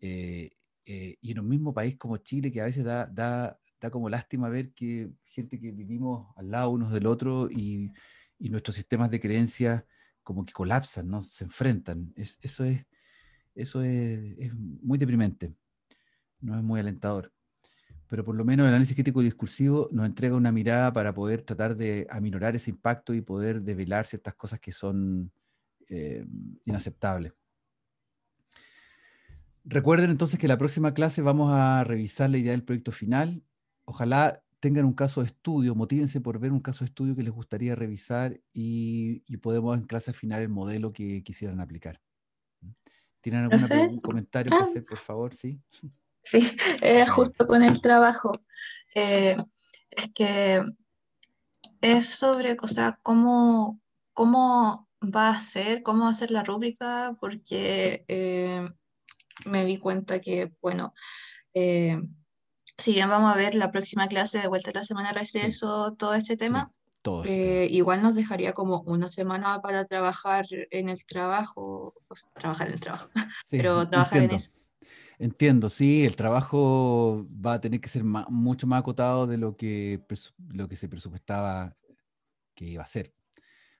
[SPEAKER 1] Eh, eh, y en un mismo país como Chile, que a veces da, da, como lástima ver que gente que vivimos al lado unos del otro y, nuestros sistemas de creencias como que colapsan, ¿no? se enfrentan. eso es, eso es muy deprimente, no es muy alentador pero por lo menos el análisis crítico y discursivo nos entrega una mirada para poder tratar de aminorar ese impacto y poder develar ciertas cosas que son eh, inaceptables. Recuerden entonces que en la próxima clase vamos a revisar la idea del proyecto final. Ojalá tengan un caso de estudio, motívense por ver un caso de estudio que les gustaría revisar y, podemos en clase final el modelo que quisieran aplicar. ¿Mm? ¿Tienen algún comentario que hacer, por favor? Sí sí, justo con el trabajo.
[SPEAKER 2] Eh, es que es sobre, o sea, cómo, va a ser, cómo va a ser la rúbrica, porque eh, me di cuenta que, bueno, eh, si bien vamos a ver la próxima clase de vuelta de la semana de receso, todo ese tema, igual nos dejaría como una semana para trabajar en el trabajo, trabajar en el trabajo,
[SPEAKER 1] pero trabajar en eso. Entiendo, sí, el trabajo va a tener que ser mucho más acotado de lo que, lo que se presupuestaba que iba a ser.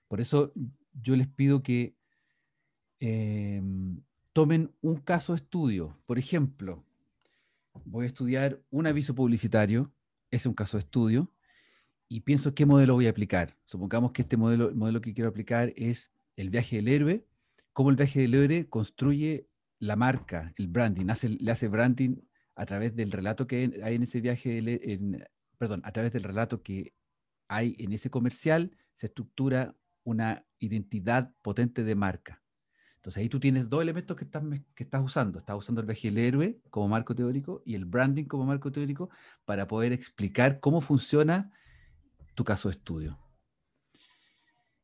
[SPEAKER 1] Por eso yo les pido que em, tomen un caso de estudio. Por ejemplo, voy a estudiar un aviso publicitario, es un caso de estudio, y pienso qué modelo voy a aplicar. Supongamos que este modelo, el modelo que quiero aplicar es el viaje del héroe, cómo el viaje del héroe construye la marca, el branding, hace, le hace branding a través del relato que hay en ese viaje, perdón, a través del relato que hay en ese comercial, se estructura una identidad potente de marca. Entonces ahí tú tienes dos elementos que estás, que estás usando. Estás usando el viaje del héroe como marco teórico y el branding como marco teórico para poder explicar cómo funciona tu caso de estudio.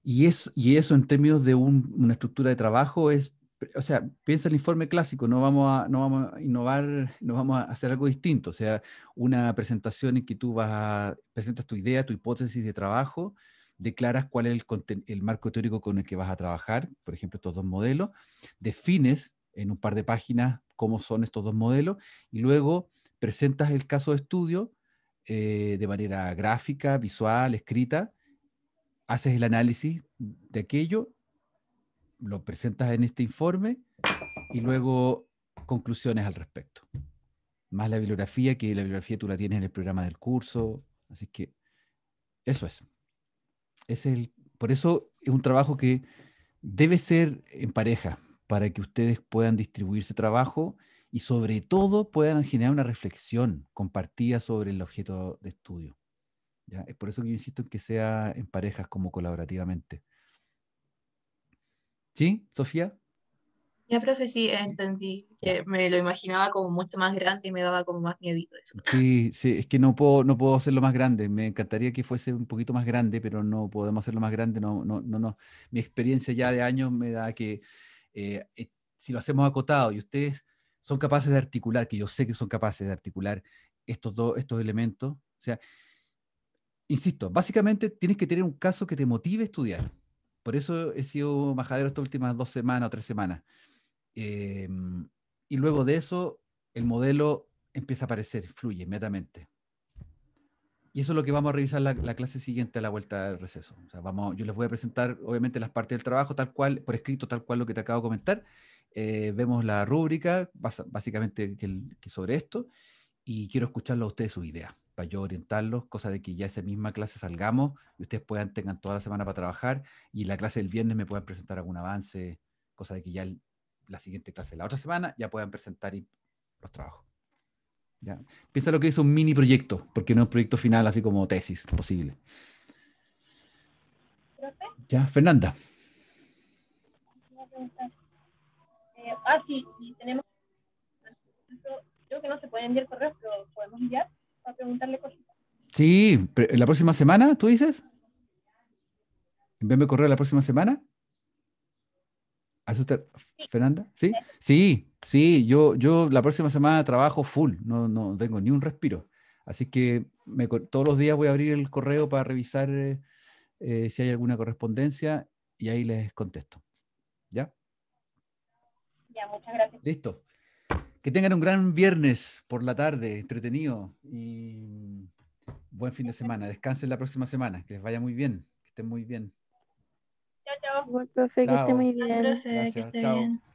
[SPEAKER 1] Y, es, y eso en términos de una estructura de trabajo es o sea, piensa el informe clásico, no vamos a, no vamos a innovar, no vamos a hacer algo distinto, o sea, una presentación en que tú vas presentas tu idea, tu hipótesis de trabajo, declaras cuál es el, marco teórico con el que vas a trabajar, por ejemplo, estos dos modelos, defines en un par de páginas cómo son estos dos modelos y luego presentas el caso de estudio eh, de manera gráfica, visual, escrita, haces el análisis de aquello lo presentas en este informe y luego conclusiones al respecto. Más la bibliografía, que la bibliografía tú la tienes en el programa del curso. Así que eso es. por eso es un trabajo que debe ser en pareja, para que ustedes puedan distribuirse trabajo y sobre todo puedan generar una reflexión compartida sobre el objeto de estudio. Es por eso que yo insisto en que sea en parejas como colaborativamente. ¿Sí, Sofía?
[SPEAKER 2] Ya, profe, sí, entendí. Que me lo imaginaba como mucho más grande y me daba como más miedo
[SPEAKER 1] eso. Sí, sí, es que no puedo, no puedo hacerlo más grande. Me encantaría que fuese un poquito más grande, pero no podemos hacerlo más grande. No, no, no, no. Mi experiencia ya de años me da que eh, eh, si lo hacemos acotado y ustedes son capaces de articular, que yo sé que son capaces de articular estos dos, estos elementos. O sea, insisto, básicamente tienes que tener un caso que te motive a estudiar. Por eso he sido majadero estas últimas dos semanas o tres semanas. Em, y luego de eso, el modelo empieza a aparecer, fluye inmediatamente. Y eso es lo que vamos a revisar la, clase siguiente a la vuelta del receso. yo les voy a presentar, obviamente, las partes del trabajo, tal cual, por escrito, tal cual lo que te acabo de comentar. Eh, vemos la rúbrica, básicamente, sobre esto, y quiero escucharlo a ustedes su idea para yo orientarlos, cosa de que ya esa misma clase salgamos y ustedes puedan, tengan toda la semana para trabajar y la clase del viernes me puedan presentar algún avance, cosa de que ya la siguiente clase de la otra semana ya puedan presentar y, los trabajos. ¿Ya? Piensa lo que es un mini proyecto, porque no es un proyecto final así como tesis posible. Ya, Fernanda.
[SPEAKER 2] ah, sí, tenemos... Yo creo que no se pueden enviar correos, pero podemos enviar preguntarle
[SPEAKER 1] Sí, la próxima semana, ¿tú dices? Envíame correo la próxima semana. ¿Asustar, Fernanda? ¿Sí? Sí, sí, yo, yo la próxima semana trabajo full, no, no tengo ni un respiro. Así que todos los días voy a abrir el correo para revisar eh, eh, si hay alguna correspondencia y ahí les contesto. ¿Ya? Ya, muchas gracias. Listo. Que tengan un gran viernes por la tarde, entretenido y buen fin de semana. Descansen la próxima semana, que les vaya muy bien, que estén muy bien.
[SPEAKER 2] Chao, chao. profe, que estén muy bien. que bien.